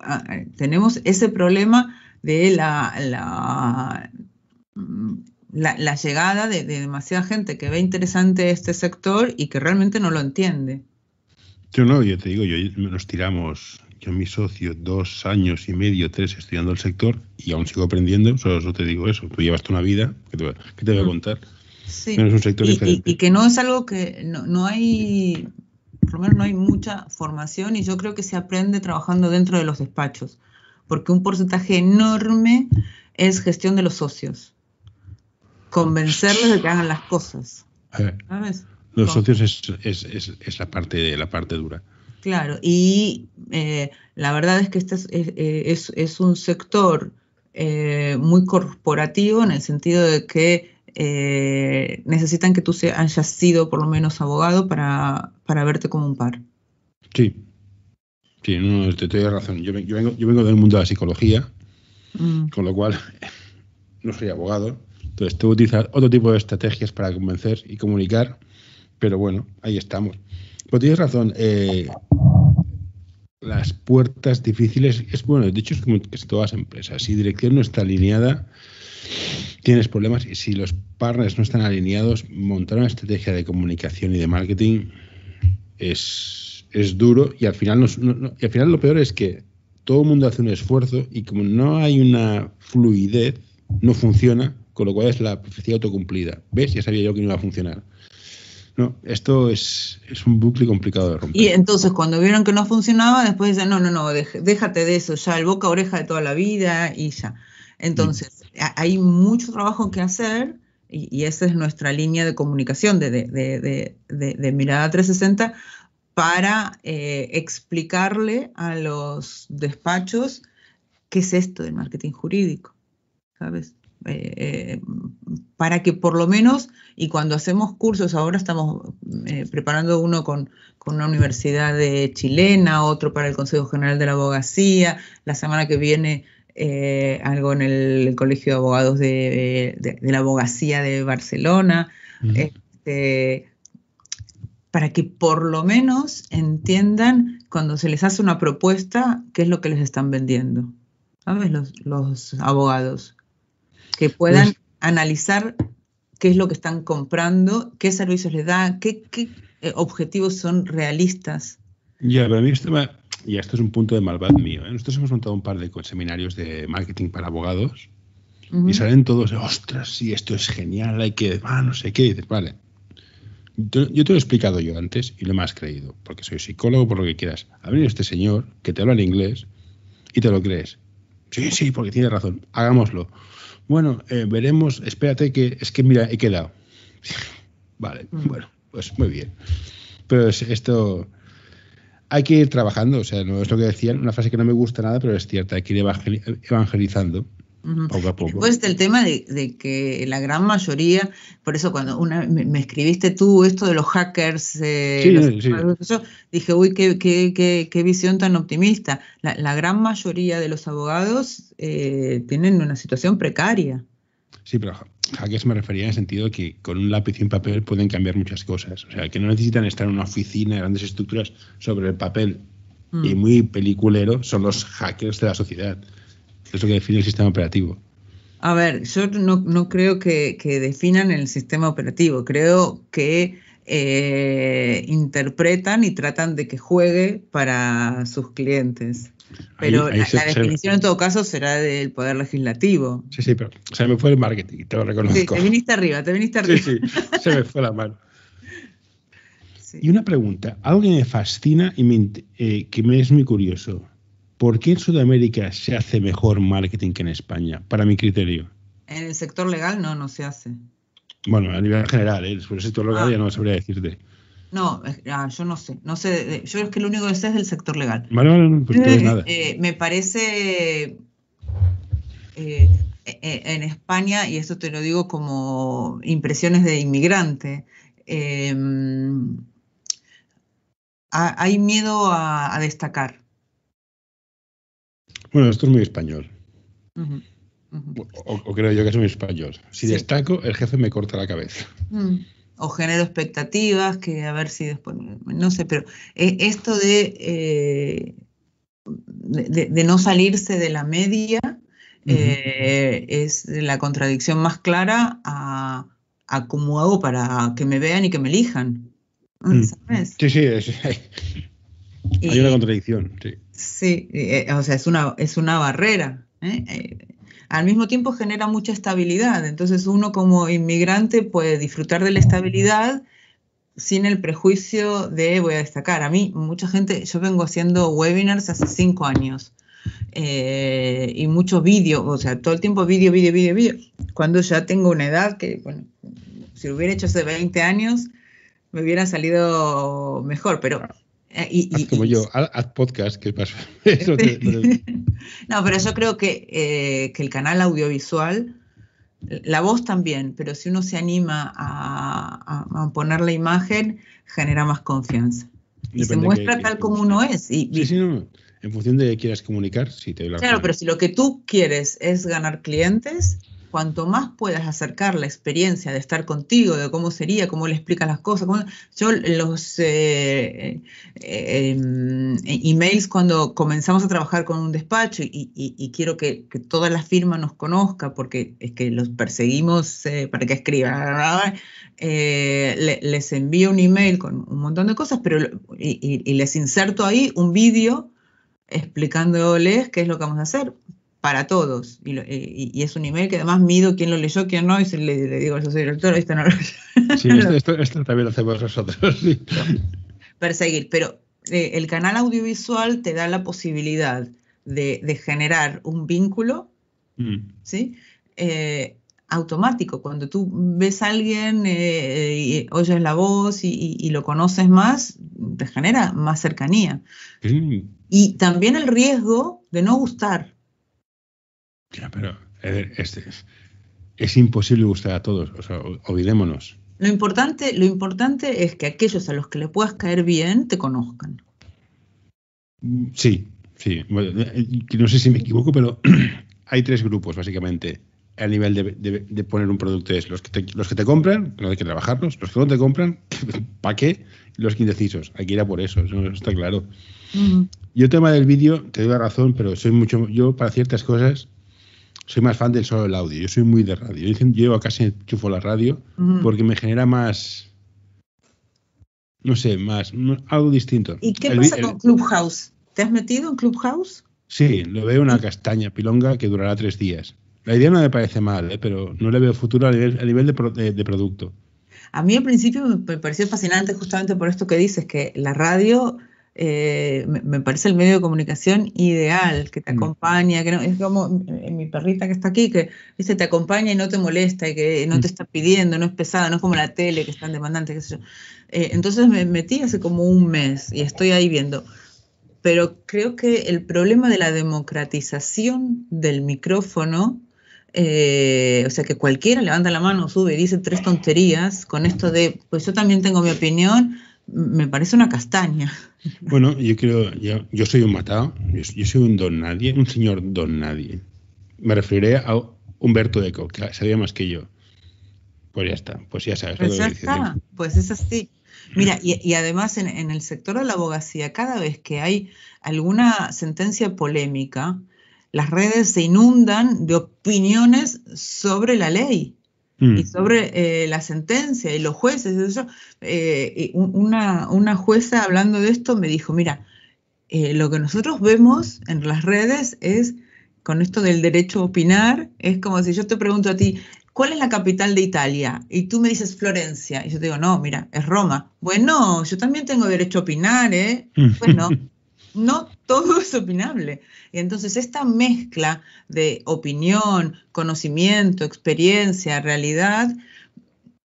Ah, tenemos ese problema de la la, llegada de, demasiada gente que ve interesante este sector y que realmente no lo entiende. Yo no, yo te digo, yo nos tiramos, yo mi socio, dos años y medio, tres estudiando el sector y aún sigo aprendiendo, solo, te digo eso, tú llevaste una vida, ¿qué te, qué te voy a mm. contar? Sí. es un sector y, diferente. Y, y, que no es algo que no, no hay, por lo menos no hay mucha formación y yo creo que se aprende trabajando dentro de los despachos, porque un porcentaje enorme es gestión de los socios convencerles de que hagan las cosas. Los socios es, la, parte, la parte dura. Claro, y eh, la verdad es que este es, un sector eh, muy corporativo en el sentido de que eh, necesitan que tú hayas sido por lo menos abogado para, para verte como un par. Sí, sí, no, te, razón. Yo, vengo, del mundo de la psicología, mm. con lo cual no soy abogado, entonces tú utilizas otro tipo de estrategias para convencer y comunicar, pero bueno, ahí estamos. Pero tienes razón, eh, las puertas difíciles, es bueno, de hecho es como es todas las empresas, si dirección no está alineada, tienes problemas y si los partners no están alineados, montar una estrategia de comunicación y de marketing es, es duro y al, final y al final lo peor es que todo el mundo hace un esfuerzo y como no hay una fluidez, no funciona con lo cual es la profecía autocumplida. ¿Ves? Ya sabía yo que no iba a funcionar. No, esto es, es un bucle complicado de romper. Y entonces cuando vieron que no funcionaba, después dicen, no, no, no, déjate de eso, ya el boca oreja de toda la vida y ya. Entonces, mm. hay mucho trabajo que hacer y, esa es nuestra línea de comunicación de, de, de, de Mirada 360 para eh, explicarle a los despachos qué es esto del marketing jurídico, ¿sabes? Eh, eh, para que por lo menos, y cuando hacemos cursos, ahora estamos eh, preparando uno con, con una universidad de chilena, otro para el Consejo General de la Abogacía, la semana que viene algo en el Colegio de Abogados de, la Abogacía de Barcelona, este, para que por lo menos entiendan cuando se les hace una propuesta qué es lo que les están vendiendo. ¿Sabes? Los, los abogados que puedan analizar qué es lo que están comprando, qué servicios les da, qué, eh, objetivos son realistas. Ya, pero a mí este tema, y esto es un punto de maldad mío. ¿eh? Nosotros hemos montado un par de seminarios de marketing para abogados y salen todos, ostras, sí, esto es genial, hay que, ah, no sé qué, dices, vale. Yo te lo he explicado yo antes y lo me has creído, porque soy psicólogo, por lo que quieras. Ha venido este señor que te habla en inglés y te lo crees. Sí, sí, porque tiene razón, hagámoslo. Bueno, eh, veremos, espérate que es que mira, he quedado. Vale, mm. bueno, pues muy bien. Pero esto hay que ir trabajando, o sea, no es lo que decían, una frase que no me gusta nada, pero es cierta, hay que ir evangelizando. Poco a poco. Después está el tema de, que la gran mayoría, por eso cuando me, escribiste tú esto de los hackers, eh, dije, uy, qué, visión tan optimista. La, gran mayoría de los abogados eh, tienen una situación precaria. Sí, pero hackers me refería en el sentido de que con un lápiz y un papel pueden cambiar muchas cosas. O sea, que no necesitan estar en una oficina, grandes estructuras sobre el papel. Mm. Y muy peliculero son los hackers de la sociedad es lo que define el sistema operativo. A ver, yo no, creo que, definan el sistema operativo, creo que eh, interpretan y tratan de que juegue para sus clientes. Pero la, definición en todo caso será del poder legislativo. Sí, sí, pero se me fue el marketing, te lo reconozco. Sí, te viniste arriba, te viniste arriba. Sí, sí, se me fue la mano. Y una pregunta, algo que me fascina y eh, que me es muy curioso. ¿Por qué en Sudamérica se hace mejor marketing que en España? Para mi criterio. En el sector legal no, no se hace. Bueno, a nivel general, ¿eh? sobre el sector legal ya ah. no sabría decirte. No, ah, yo no sé, eh, yo es que lo único que sé es del sector legal. Vale, vale, no, pues nada. Eh, me parece e, e, en España, y esto te lo digo como impresiones de inmigrante, hay miedo a destacar. Bueno, esto es muy español. O, creo yo que es muy español. Si destaco, el jefe me corta la cabeza. Mm. O genero expectativas, que a ver si después, no sé, pero eh, esto eh, de, de, no salirse de la media eh, es la contradicción más clara a, a, cómo hago para que me vean y que me elijan. Mm. Sí, sí, hay una contradicción, sí. Sí, eh, eh, o sea, es una, es una barrera. ¿eh? al mismo tiempo genera mucha estabilidad, entonces uno como inmigrante puede disfrutar de la estabilidad sin el prejuicio de voy a destacar. A mí, mucha gente, yo vengo haciendo webinars hace cinco años y mucho vídeo, o sea, todo el tiempo vídeo, vídeo, vídeo, vídeo. Cuando ya tengo una edad que, bueno, si lo hubiera hecho hace 20 años, me hubiera salido mejor, pero eh, como yo, ad podcast, que pasa. no, pero yo creo eh, que, el canal audiovisual, la voz también, pero si uno se anima a, poner la imagen, genera más confianza. Y se muestra tal como uno es. Y, sí, sí, no, en función de que quieras comunicar, sí te doy Claro, pero si lo que tú quieres es ganar clientes, cuanto más puedas acercar la experiencia de estar contigo, de cómo sería, cómo le explicas las cosas. Yo los eh, eh, em, emails cuando comenzamos a trabajar con un despacho y, quiero que, toda la firma nos conozca porque es que los perseguimos eh, para que escriban, les envío un email con un montón de cosas pero, y, y les inserto ahí un vídeo explicándoles qué es lo que vamos a hacer para todos. Eh, y, es un email que además mido quién lo leyó, quién no, y le, digo al socio director, esto no lo leyó. Sí, esto, también lo hacemos nosotros. Perseguir, pero eh, el canal audiovisual te da la posibilidad de, generar un vínculo, mm. ¿sí? Eh, automático, cuando tú ves a alguien, y oyes la voz y, lo conoces más, te genera más cercanía. Y también el riesgo de no gustar, pero es, es, es imposible gustar a todos, o sea, olvidémonos. Lo importante, lo importante es que aquellos a los que le puedas caer bien te conozcan. Sí, sí. Eh, no sé si me equivoco, pero hay tres grupos, básicamente, a nivel de, poner un producto. Es los que te, los que te compran, no hay que trabajarlos, los que no te compran, ¿para qué? Los indecisos. Hay que ir a por eso, eso está claro. Mm. Yo el tema del vídeo, te doy la razón, pero soy mucho, yo para ciertas cosas soy más fan del solo el audio, yo soy muy de radio. Yo llevo casi chufo la radio porque me genera más, no sé, más, algo distinto. ¿Y qué pasa con Clubhouse? ¿Te has metido en Clubhouse? Sí, lo veo una castaña pilonga que durará tres días. La idea no me parece mal, ¿eh? pero no le veo futuro a nivel, de, de producto. A mí al principio me pareció fascinante justamente por esto que dices, que la radio eh, me parece el medio de comunicación ideal, que te mm. acompaña, que es como mi perrita que está aquí, que te acompaña y no te molesta, y que no te mm. está pidiendo, no es pesada, no es como la tele que están tan demandante, qué eh, entonces me metí hace como un mes y estoy ahí viendo. Pero creo que el problema de la democratización del micrófono, eh, o sea, que cualquiera levanta la mano, sube y dice tres tonterías con esto de, pues yo también tengo mi opinión, me parece una castaña. Bueno, yo creo, yo, soy un matado, yo, soy un don nadie, un señor don nadie. Me referiré a Humberto de que sabía más que yo. Pues ya está, pues ya sabes. Pues ya está, pues es así. Mira, y, además en, el sector de la abogacía, cada vez que hay alguna sentencia polémica, las redes se inundan de opiniones sobre la ley. Mm. Y sobre eh, la sentencia y los jueces, eso, eh, una, una, jueza hablando de esto me dijo, mira, eh, lo que nosotros vemos en las redes es, con esto del derecho a opinar, es como si yo te pregunto a ti, ¿cuál es la capital de Italia? Y tú me dices Florencia, y yo te digo, no, mira, es Roma. Bueno, yo también tengo derecho a opinar, ¿eh? Mm. Bueno, no todo es opinable. Y entonces esta mezcla de opinión, conocimiento, experiencia, realidad,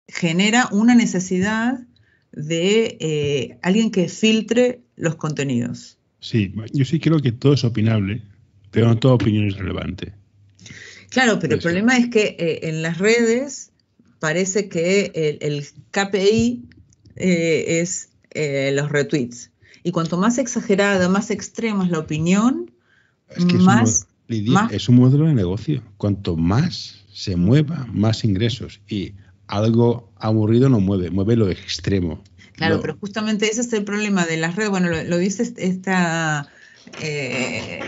genera una necesidad de eh, alguien que filtre los contenidos. Sí, yo sí creo que todo es opinable, pero no toda opinión es relevante. Claro, pero el problema es que eh, en las redes parece que el, KPI eh, es los retweets. Y cuanto más exagerada, más extrema es la opinión, más, es un, modelo de negocio. Cuanto más se mueva, más ingresos. Y algo aburrido no mueve, mueve lo extremo. Claro, pero justamente ese es el problema de las redes. Bueno, lo, viste dice eh,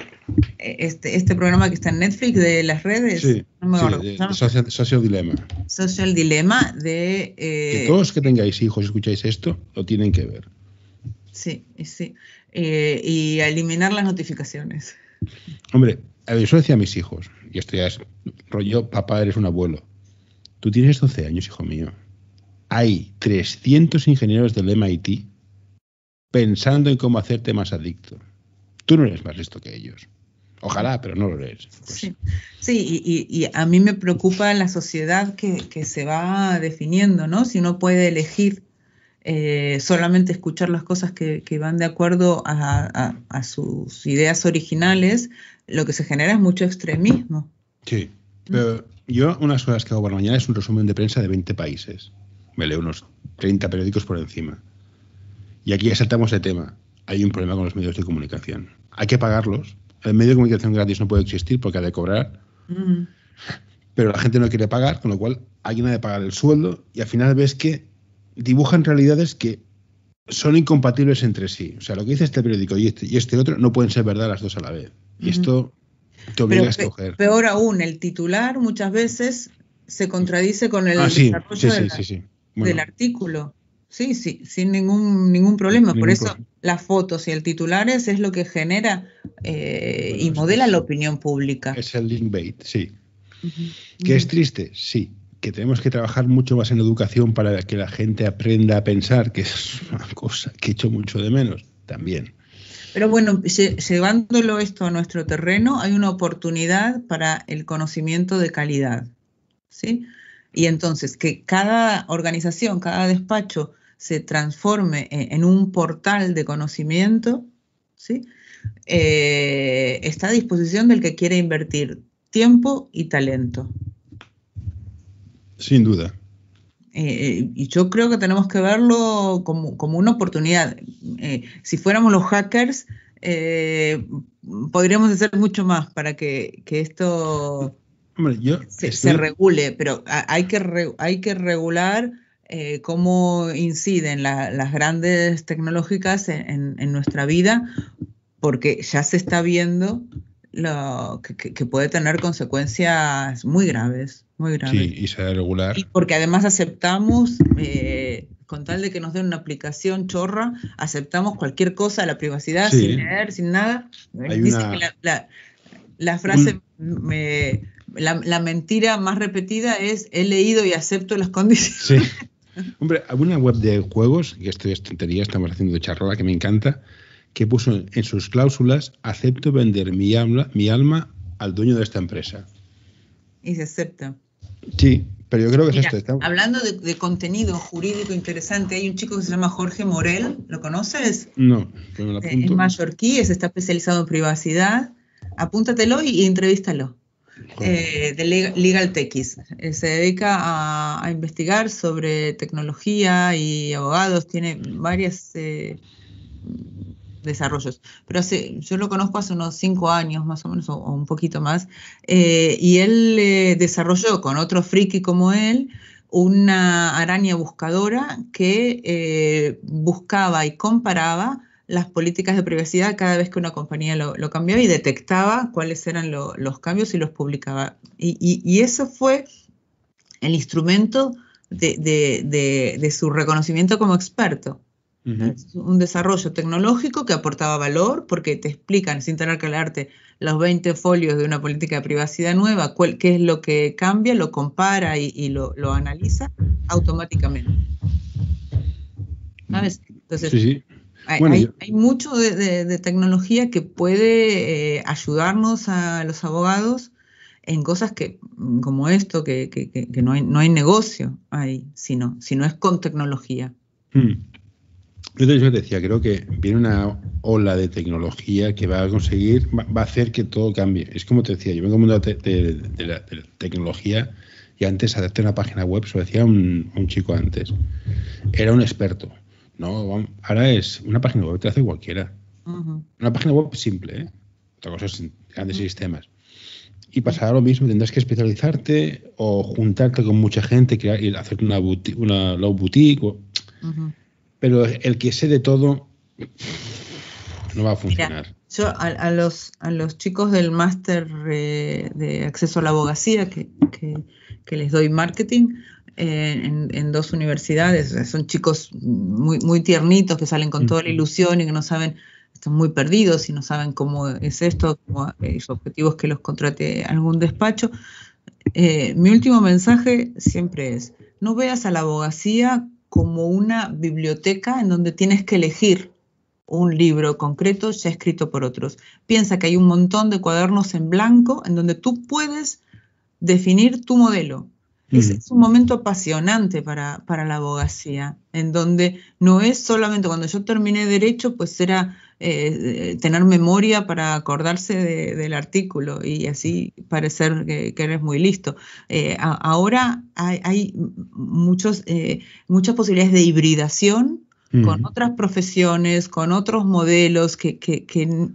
este, este, programa que está en Netflix de las redes. Sí, no me sí, social, Dilema. Social Dilema de... Eh, que todos que tengáis hijos y escucháis esto, lo tienen que ver. Sí, sí. Eh, y eliminar las notificaciones. Hombre, eso decía a mis hijos, y esto ya es rollo, papá, eres un abuelo. Tú tienes 12 años, hijo mío. Hay 300 ingenieros del MIT pensando en cómo hacerte más adicto. Tú no eres más listo que ellos. Ojalá, pero no lo eres. Pues sí, y, a mí me preocupa la sociedad que, se va definiendo, ¿no? Si uno puede elegir eh, solamente escuchar las cosas que, van de acuerdo a, sus ideas originales, lo que se genera es mucho extremismo. Sí, pero yo unas horas que hago por la mañana es un resumen de prensa de 20 países. Me leo unos 30 periódicos por encima. Y aquí ya saltamos el tema. Hay un problema con los medios de comunicación. Hay que pagarlos. El medio de comunicación gratis no puede existir porque ha de cobrar. Mm. Pero la gente no quiere pagar, con lo cual alguien ha de pagar el sueldo y al final ves que dibujan realidades que son incompatibles entre sí. O sea, lo que dice este periódico y este, y este otro no pueden ser verdad las dos a la vez. Y esto te obliga a escoger. Peor aún, el titular muchas veces se contradice con el ah, sí, desarrollo sí, sí, del artículo. Sí, sí, sin ningún, ningún problema. Por eso las fotos y el titular es lo que genera eh, y modela la opinión pública. Es el link bait, sí. ¿Que es triste? Sí que tenemos que trabajar mucho más en educación para que la gente aprenda a pensar, que es una cosa que echo mucho de menos también. Pero bueno, llevándolo esto a nuestro terreno, hay una oportunidad para el conocimiento de calidad. ¿sí? Y entonces, que cada organización, cada despacho se transforme e, en un portal de conocimiento, ¿sí? Eh, está a disposición del que quiere invertir tiempo y talento. Sin duda. Eh, eh, y yo creo que tenemos que verlo como, una oportunidad. Eh, si fuéramos los hackers, podríamos hacer mucho más para que, esto se, regule, pero hay que, hay que regular cómo inciden las grandes tecnológicas en, en, nuestra vida, porque ya se está viendo lo, que, puede tener consecuencias muy graves, muy graves. Sí, y regular. porque además aceptamos, eh, con tal de que nos den una aplicación chorra, aceptamos cualquier cosa, la privacidad, sin leer, sin nada. la, frase, la, mentira más repetida es he leído y acepto las condiciones. Sí. Hombre, alguna web de juegos, y esto es tontería, estamos haciendo charla que me encanta, que puso en sus cláusulas, acepto vender mi alma, mi alma al dueño de esta empresa. Y se acepta. Sí, pero yo creo que es esto. Hablando de, contenido jurídico interesante, hay un chico que se llama Jorge Morel, ¿lo conoces? No, tengo lo eh, Es mallorquí, está especializado en privacidad. Apúntatelo y, entrevístalo. Eh, de Legal Techies. Eh, se dedica a, investigar sobre tecnología y abogados. Tiene varias desarrollos. Pero hace, yo lo conozco hace unos cinco años más o menos, o, un poquito más, eh, y él eh, desarrolló con otro friki como él una araña buscadora que eh, buscaba y comparaba las políticas de privacidad cada vez que una compañía lo, cambiaba y detectaba cuáles eran los cambios y los publicaba. Y, eso fue el instrumento de su reconocimiento como experto un desarrollo tecnológico que aportaba valor porque te explican, sin tener que leerte los 20 folios de una política de privacidad nueva, qué es lo que cambia, lo compara y, lo, analiza automáticamente. Entonces, Hay, mucho de, tecnología que puede eh, ayudarnos a los abogados en cosas que, como esto, que, no, hay, no hay negocio ahí, sino si no es con tecnología. Mm. Yo te decía, creo que viene una ola de tecnología que va a conseguir, va, a hacer que todo cambie. Es como te decía, yo vengo del mundo de, la, de, tecnología y antes adapté una página web, se lo decía un, un, chico antes, era un experto. No, ahora es una página web, te hace cualquiera. Una página web simple, ¿eh? otra cosa es grandes sistemas. Y pasará lo mismo, tendrás que especializarte o juntarte con mucha gente, crear, hacer una, low boutique. O, pero el que sé de todo no va a funcionar. yo a, los, a los chicos del máster eh, de acceso a la abogacía que, que, les doy marketing, eh, en, dos universidades. Son chicos muy, muy tiernitos que salen con toda la ilusión y que no saben, están muy perdidos y no saben cómo es esto, cómo, eh, objetivos su objetivo es que los contrate algún despacho. mi último mensaje siempre es, no veas a la abogacía como una biblioteca en donde tienes que elegir un libro concreto ya escrito por otros. Piensa que hay un montón de cuadernos en blanco en donde tú puedes definir tu modelo. Es, un momento apasionante para, para la abogacía, en donde no es solamente cuando yo terminé derecho, pues era eh, eh, tener memoria para acordarse del artículo y así parecer que, eres muy listo. Eh, ahora hay, muchos, muchas posibilidades de hibridación con otras profesiones, con otros modelos, que,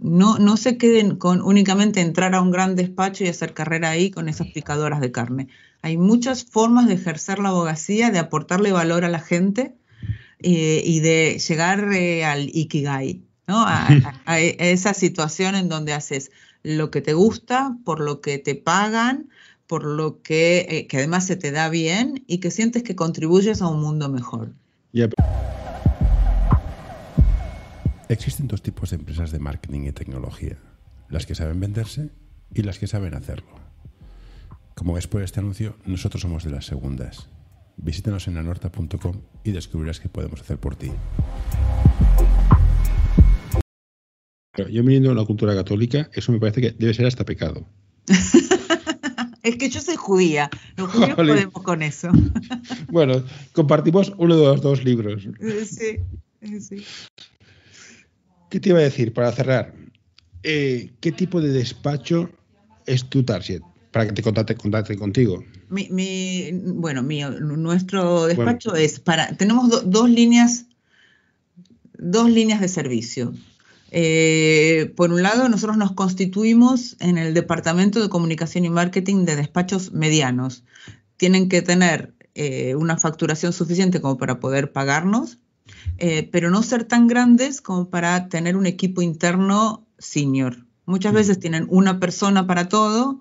no, no, se queden con únicamente entrar a un gran despacho y hacer carrera ahí con esas picadoras de carne. Hay muchas formas de ejercer la abogacía, de aportarle valor a la gente y de llegar al ikigai, ¿no? esa situación en donde haces lo que te gusta, por lo que te pagan, por lo que, eh, además se te da bien y que sientes que contribuyes a un mundo mejor. Existen dos tipos de empresas de marketing y tecnología, las que saben venderse y las que saben hacerlo. Como ves por este anuncio, nosotros somos de las segundas. Visítanos en anorta.com y descubrirás qué podemos hacer por ti yo viniendo de la cultura católica, eso me parece que debe ser hasta pecado. es que yo soy judía. Los podemos con eso. bueno, compartimos uno de los dos libros. Eh, sí, eh, sí. ¿Qué te iba a decir para cerrar? Eh, ¿Qué tipo de despacho es tu target para que te contacte, contigo? bueno, nuestro despacho es para. Tenemos dos líneas dos líneas de servicio. Eh, por un lado, nosotros nos constituimos en el Departamento de Comunicación y Marketing de despachos medianos. Tienen que tener eh, una facturación suficiente como para poder pagarnos, eh, pero no ser tan grandes como para tener un equipo interno senior. Muchas veces tienen una persona para todo,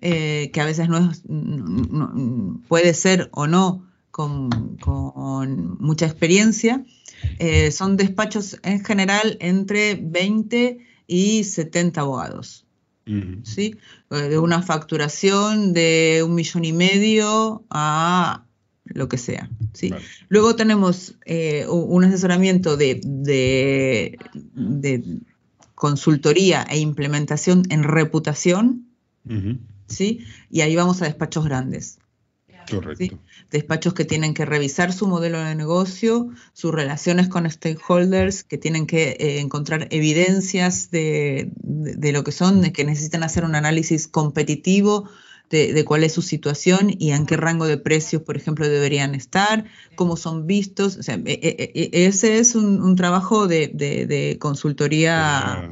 que a veces no puede ser o no con, mucha experiencia. Eh, son despachos en general entre 20 y 70 abogados. ¿sí? Eh, de una facturación de un millón y medio a lo que sea. Luego tenemos eh, un asesoramiento de, consultoría e implementación en reputación. ¿sí? Y ahí vamos a despachos grandes. Despachos que tienen que revisar su modelo de negocio, sus relaciones con stakeholders, que tienen que eh, encontrar evidencias de, lo que son, de que necesitan hacer un análisis competitivo. De, cuál es su situación y en qué rango de precios, por ejemplo, deberían estar, cómo son vistos. O sea, e, e, e, ese es un, trabajo de, consultoría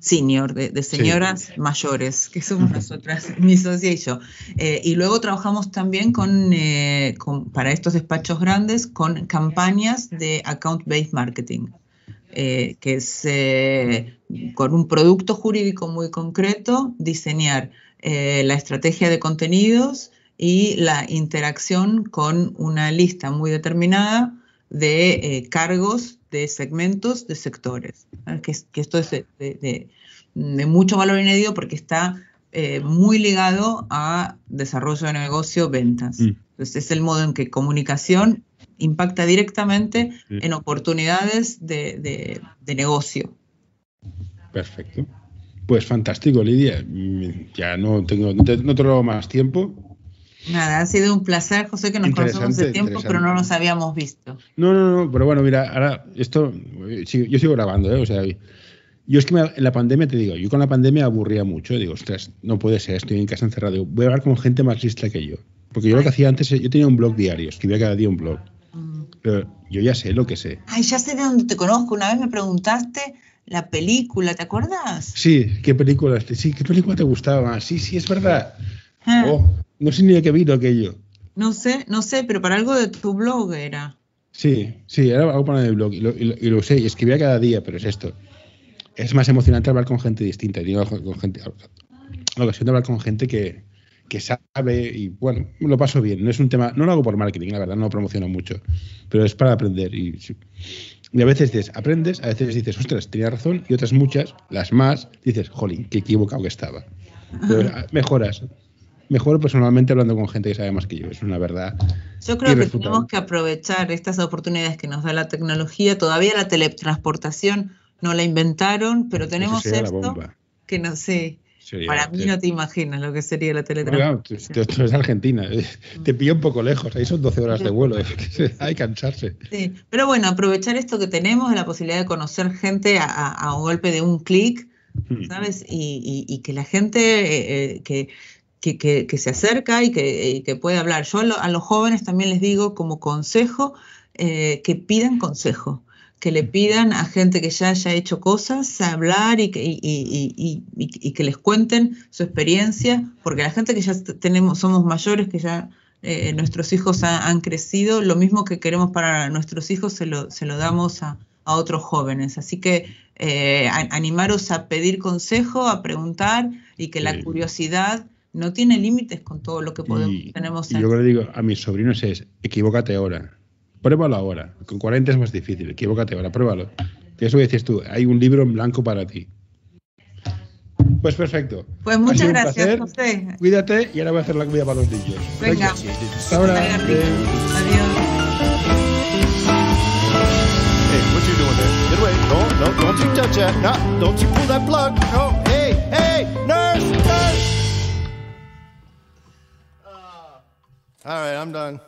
senior, de, señoras mayores, que somos nosotras, mi socia y yo. Eh, y luego trabajamos también eh, con, para estos despachos grandes con campañas de account-based marketing. Eh, que es con un producto jurídico muy concreto, diseñar la estrategia de contenidos y la interacción con una lista muy determinada de cargos de segmentos, de sectores. Que, esto es de, mucho valor añadido porque está eh, muy ligado a desarrollo de negocio, ventas. Mm. Entonces es el modo en que comunicación impacta directamente en oportunidades de, negocio. Perfecto. Pues fantástico, Lidia. Mm, ya no tengo, no tengo más tiempo. Nada, ha sido un placer, José, que nos conocemos hace tiempo, pero no nos habíamos visto. No, no, no, pero bueno, mira, ahora esto, yo sigo grabando, ¿eh? O sea, yo es que en la pandemia, te digo, yo con la pandemia aburría mucho, digo, ostras, no puede ser, estoy en casa encerrado, voy a hablar con gente más lista que yo. Porque yo lo que hacía antes, yo tenía un blog diario, escribía cada día un blog. Mm. Pero yo ya sé lo que sé. Ay, ya sé de dónde te conozco, una vez me preguntaste la película, ¿te acuerdas? Sí, ¿qué película? Sí, ¿qué película te gustaba? Sí, sí, es verdad. Ah. Oh, no sé ni de qué vino aquello. No sé, no sé, pero para algo de tu blog era. Sí, sí, era algo para el blog y lo, y usé y escribía cada día, pero es esto. Es más emocionante hablar con gente distinta. Digo, con gente, la ocasión de hablar con gente que, sabe y bueno, lo paso bien. No es un tema, no lo hago por marketing, la verdad, no promociono mucho, pero es para aprender. Y, a veces dices, aprendes, a veces dices, ostras, tenía razón, y otras muchas, las más, dices, jolín, qué equivocado que estaba. mejoras. Mejor personalmente hablando con gente que sabe más que yo. Es una verdad. Yo creo que tenemos que aprovechar estas oportunidades que nos da la tecnología. Todavía la teletransportación no la inventaron, pero tenemos esto que no sé. Para mí no te imaginas lo que sería la teletransportación. esto es Argentina, eh, te pillo un poco lejos, ahí son 12 horas de vuelo, eh, hay que cansarse. Sí, pero bueno, aprovechar esto que tenemos, la posibilidad de conocer gente a, un golpe de un clic, hmm. ¿sabes? Y, que la gente eh, que que, se acerca y que, puede hablar. Yo a, los jóvenes también les digo como consejo eh, que pidan consejo que le pidan a gente que ya haya hecho cosas a hablar y que, les cuenten su experiencia, porque la gente que ya tenemos, somos mayores, que ya eh, nuestros hijos han crecido, lo mismo que queremos para nuestros hijos se lo, damos a, otros jóvenes. Así que eh, animaros a pedir consejo, a preguntar y que la curiosidad no tiene límites con todo lo que podemos, y, tenemos. Yo le digo a mis sobrinos es, equivócate ahora, pruébalo ahora, con 40 es más difícil, equivócate ahora, pruébalo. Eso eso decías tú, hay un libro en blanco para ti. Pues perfecto. Pues muchas gracias, José. Cuídate y ahora voy a hacer la comida para los niños. Venga. Hasta ahora. Adiós. Hey, No, no, don't No, don't that plug. No. All right, I'm done.